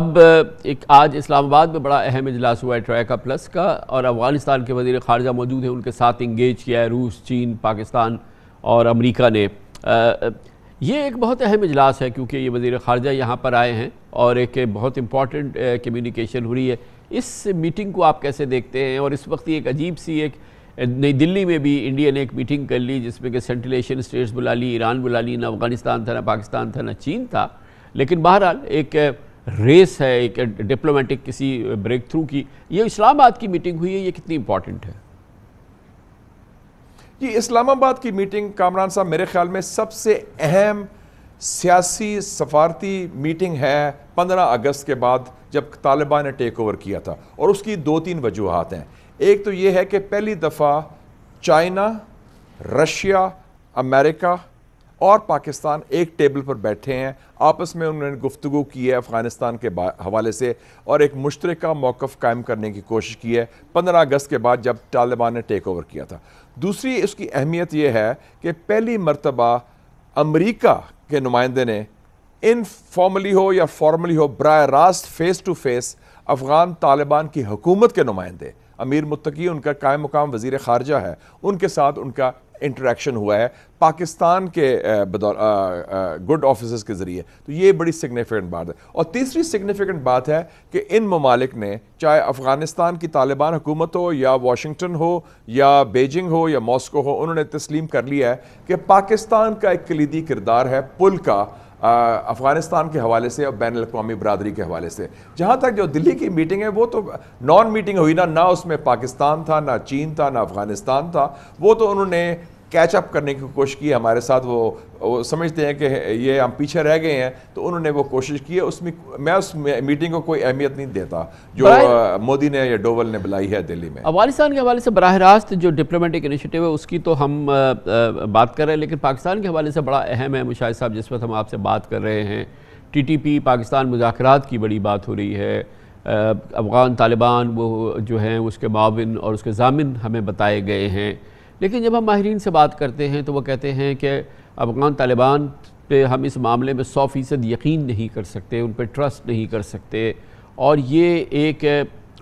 अब एक आज इस्लामाबाद में बड़ा अहम इजलास हुआ है ट्रैका प्लस का और अफगानिस्तान के वजीर खारजा मौजूद हैं उनके साथ इंगेज किया है रूस चीन पाकिस्तान पाकिस्तान और अमेरिका ने ये एक बहुत अहम इजलास है क्योंकि ये वजीर खारजा यहाँ पर आए हैं और एक बहुत इम्पॉर्टेंट कम्युनिकेशन हो रही है इस मीटिंग को आप कैसे देखते हैं और इस वक्त एक अजीब सी एक नई दिल्ली में भी इंडिया ने एक मीटिंग कर ली जिसमें कि सेंट्रल एशियन स्टेट्स बुला ली ईरान बुला ली ना अफगानिस्तान था ना पाकिस्तान था ना चीन था लेकिन बहरहाल एक रेस है एक डिप्लोमेटिक किसी ब्रेक थ्रू की ये इस्लामाबाद की मीटिंग हुई है ये कितनी इंपॉर्टेंट है जी इस्लामाबाद की मीटिंग कामरान साहब मेरे ख्याल में सबसे अहम सियासी सफारती मीटिंग है 15 अगस्त के बाद जब तालिबान ने टेक ओवर किया था और उसकी दो तीन वजूहत हैं एक तो ये है कि पहली दफ़ा चाइना रशिया अमेरिका और पाकिस्तान एक टेबल पर बैठे हैं आपस में उन्होंने गुफ्तु की है अफ़गानिस्तान के हवाले से और एक मुश्तर मौक़ कायम करने की कोशिश की है पंद्रह अगस्त के बाद जब तालिबान ने टेक ओवर किया था दूसरी उसकी अहमियत यह है कि पहली मरतबा अमरीका के नुमाइंदे ने इनफॉर्मली हो या फॉर्मली हो बर रास्त face to face Afghan Taliban की हुकूमत के नुमाइंदे अमीर मुतकी उनका कायम मुकाम वजीर खारजा है उनके साथ उनका इंटरेक्शन हुआ है पाकिस्तान के बदौर गुड ऑफिस के ज़रिए तो ये बड़ी सिग्निफिकेंट बात है और तीसरी सिग्निफिकेंट बात है कि इन ममालिक ने चाहे अफ़गानिस्तान की तालिबान हुकूमत हो या वाशिंगटन हो या बेजिंग हो या मॉस्को हो उन्होंने तस्लीम कर लिया है कि पाकिस्तान का एक कलीदी किरदार है पुल का अफगानिस्तान के हवाले से और बैन अवी बरदरी के हवाले से जहाँ तक जो दिल्ली की मीटिंग है वो तो नॉन मीटिंग हुई ना ना उसमें पाकिस्तान था ना चीन था ना अफ़गानिस्तान था वो तो उन्होंने कैचअप करने की कोशिश की हमारे साथ वो वो समझते हैं कि ये हम पीछे रह गए हैं तो उन्होंने वो कोशिश की है उसमें मैं उस मीटिंग को कोई अहमियत नहीं देता जो मोदी ने या डोवल ने बुलाई है दिल्ली में अफगानिस्तान के हवाले से बरह रास्त जो डिप्लोमेटिक इनिशिएटिव है उसकी तो हम बात कर रहे हैं लेकिन पाकिस्तान के हवाले से बड़ा अहम है मुशाह साहब जिस वक्त हम आपसे बात कर रहे हैं पी पाकिस्तान मुजात की बड़ी बात हो रही है अफ़गान तालिबान वो जो हैं उसके माविन और उसके जामिन हमें बताए गए हैं लेकिन जब हम माहरीन से बात करते हैं तो वो कहते हैं कि अफ़गान तालिबान पे हम इस मामले में सौ फ़ीसद यकीन नहीं कर सकते उन पर ट्रस्ट नहीं कर सकते और ये एक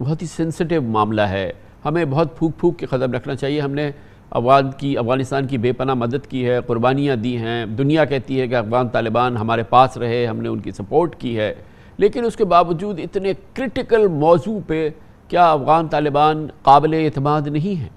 बहुत ही सेंसिटिव मामला है हमें बहुत फूक फूक के कदम रखना चाहिए हमने अफगान की अफ़गानिस्तान की बेपना मदद की है कुर्बानियाँ दी हैं दुनिया कहती है कि अफगान तालिबान हमारे पास रहे हमने उनकी सपोर्ट की है लेकिन उसके बावजूद इतने क्रिटिकल मौजू पर क्या अफ़गान तालिबान काबिल अतमाद नहीं है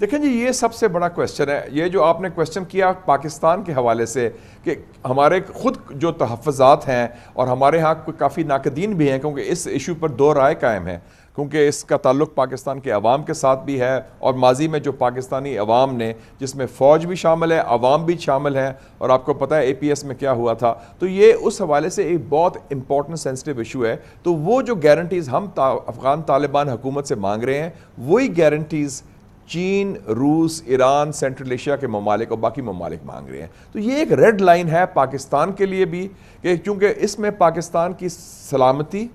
देखें जी ये सबसे बड़ा क्वेश्चन है ये जो आपने क्वेश्चन किया पाकिस्तान के हवाले से कि हमारे खुद जो तहफ़ात हैं और हमारे यहाँ काफ़ी नाकदीन भी हैं क्योंकि इस इशू पर दो राय कायम है क्योंकि इसका ताल्लुक पाकिस्तान के अवाम के साथ भी है और माजी में जो पाकिस्तानी अवाम ने जिसमें फ़ौज भी शामिल है अवाम भी शामिल हैं और आपको पता है ए पी एस में क्या हुआ था तो ये उस हवाले से एक बहुत इंपॉर्टेंट सेंसिटिव इशू है तो वो जो गारंटीज़ हम ता, अफ़गान तालिबान हुकूमत से मांग रहे हैं वही गारंटीज़ चीन रूस ईरान सेंट्रल एशिया के ममालिक और बाकी ममालिक मांग रहे हैं तो ये एक रेड लाइन है पाकिस्तान के लिए भी कि क्योंकि इसमें पाकिस्तान की सलामती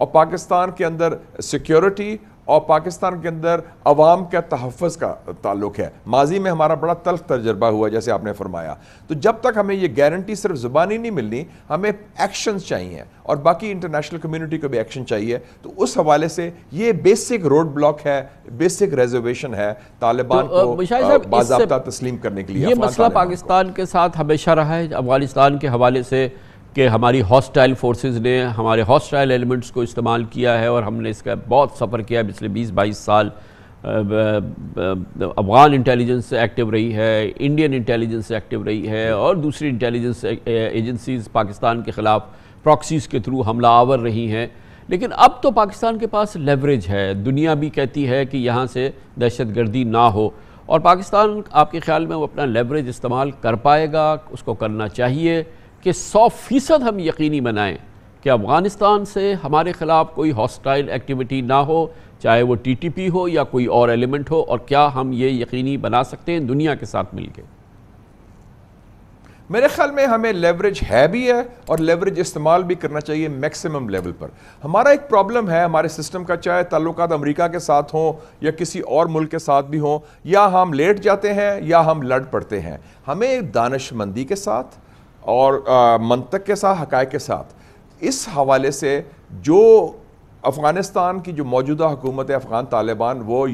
और पाकिस्तान के अंदर सिक्योरिटी और पाकिस्तान के अंदर अवाम का तहफ़ का ताल्लुक है माजी में हमारा बड़ा तल्ख तजर्बा हुआ जैसे आपने फरमाया तो जब तक हमें ये गारंटी सिर्फ ज़ुबानी नहीं मिलनी हमें एक्शन चाहिए और बाकी इंटरनेशनल कम्युनिटी को भी एक्शन चाहिए तो उस हवाले से ये बेसिक रोड ब्लॉक है बेसिक रेजर्वेशन है तालिबान तो, को बाबा तस्लीम करने के लिए ये मसला पाकिस्तान के साथ हमेशा रहा है अफगानिस्तान के हवाले से कि हमारी हॉस्टाइल फोर्सेस ने हमारे हॉस्टाइल एलिमेंट्स को इस्तेमाल किया है और हमने इसका बहुत सफ़र किया पिछले 20-22 साल अफ़गान इंटेलिजेंस एक्टिव रही है इंडियन इंटेलिजेंस एक्टिव रही है और दूसरी इंटेलिजेंस एजेंसीज पाकिस्तान के ख़िलाफ़ प्रॉक्सीज़ के थ्रू हमला आवर रही हैं लेकिन अब तो पाकिस्तान के पास लेवरेज है दुनिया भी कहती है कि यहाँ से दहशत गर्दी ना हो और पाकिस्तान आपके ख्याल में वो अपना लेवरेज इस्तेमाल कर पाएगा उसको करना चाहिए कि सौ फीसद हम यकीनी बनाएं कि अफ़गानिस्तान से हमारे ख़िलाफ़ कोई हॉस्टाइल एक्टिविटी ना हो चाहे वो टीटीपी हो या कोई और एलिमेंट हो और क्या हम ये यकीनी बना सकते हैं दुनिया के साथ के मेरे ख्याल में हमें लेवरेज है भी है और लेवरेज इस्तेमाल भी करना चाहिए मैक्सिमम लेवल पर हमारा एक प्रॉब्लम है हमारे सिस्टम का चाहे ताल्लुक अमेरिका के साथ हों या किसी और मुल्क के साथ भी हों या हम लेट जाते हैं या हम लड़ पड़ते हैं हमें एक दानशमंदी के साथ और मंतक के साथ हक के साथ इस हवाले से जो अफ़गानिस्तान की जो मौजूदा हुकूमत है अफ़गान तालिबान वो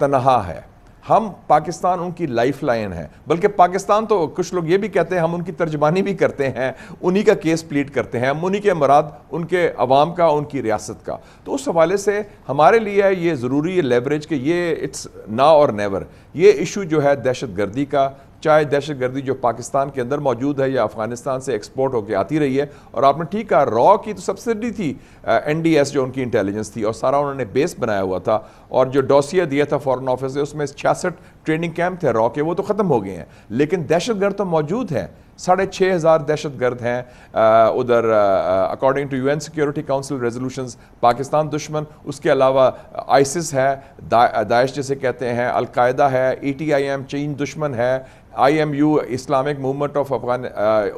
तनहा है हम पाकिस्तान उनकी लाइफ लाइन है बल्कि पाकिस्तान तो कुछ लोग ये भी कहते हैं हम उनकी तर्जमानी भी करते हैं उन्हीं का केस प्लीट करते हैं हम उन्हीं के मराद उनके अवाम का उनकी रियासत का तो उस हवाले से हमारे लिए ये ज़रूरी है लेवरेज कि ये इट्स ना और नेवर ये इशू जो है दहशत गर्दी का चाहे दहशत गर्दी जो पाकिस्तान के अंदर मौजूद है या अफगानिस्तान से एक्सपोर्ट होकर आती रही है और आपने ठीक कहा रॉ की तो सब्सिडी थी एन डी एस जो उनकी इंटेलिजेंस थी और सारा उन्होंने बेस बनाया हुआ था और जो डोसिया दिया था फॉरन ऑफिस ने उसमें छियासठ ट्रेनिंग कैंप थे रॉ के वो तो ख़त्म हो गए हैं लेकिन दहशतगर्द तो मौजूद हैं साढ़े छः हज़ार दहशत गर्द हैं उधर according to UN security council resolution Pakistan दुश्मन उसके अलावा आइसिस है दाइश जिसे कहते हैं अलकायदा है ई टी आई एम चीन दुश्मन है I M U Islamic movement of Afghan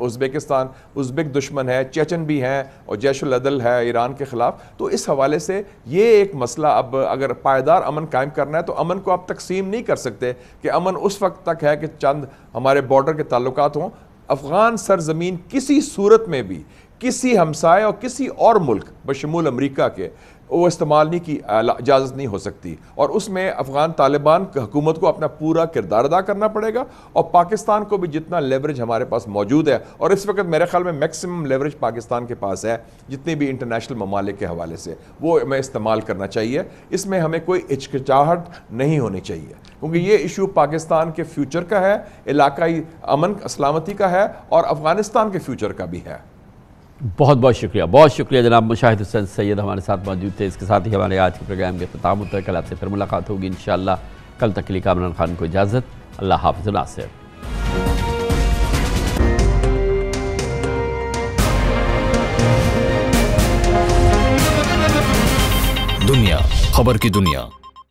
Uzbekistan Uzbek दुश्मन है चेचन भी हैं और जैशलदल है ईरान के ख़िलाफ़ तो इस हवाले से ये एक मसला अब अगर पायदार अमन कायम करना है तो अमन को आप तकसीम नहीं कर सकते कि अमन उस वक्त तक है कि चंद हमारे बॉर्डर के ताल्लुक हों अफ़गान सरजमीन किसी सूरत में भी किसी हमसाय और किसी और मुल्क बशमूल अमरीका के वो इस्तेमाल नहीं की इजाज़त नहीं हो सकती और उसमें अफ़गान तालिबान हुकूमत को अपना पूरा किरदार अदा करना पड़ेगा और पाकिस्तान को भी जितना लेवरेज हमारे पास मौजूद है और इस वक्त मेरे ख्याल में मैक्सिमम लेवरेज पाकिस्तान के पास है जितने भी इंटरनेशनल ममालिक के हवाले से वो हमें इस्तेमाल करना चाहिए इसमें हमें कोई हिचकिचाहट नहीं होनी चाहिए क्योंकि ये इशू पाकिस्तान के फ्यूचर का है इलाकाई अमन सलामती का है और अफ़गानिस्तान के फ्यूचर का भी है बहुत बहुत शुक्रिया बहुत शुक्रिया जनाब मुशाहिद हुसैन सैयद हमारे साथ मौजूद थे इसके साथ ही हमारे आज के प्रोग्राम के अख्ताम होता है कल आपसे फिर मुलाकात होगी इन कल तक के लिए कामरान खान को इजाज़त अल्लाह हाफिज नासिर दुनिया खबर की दुनिया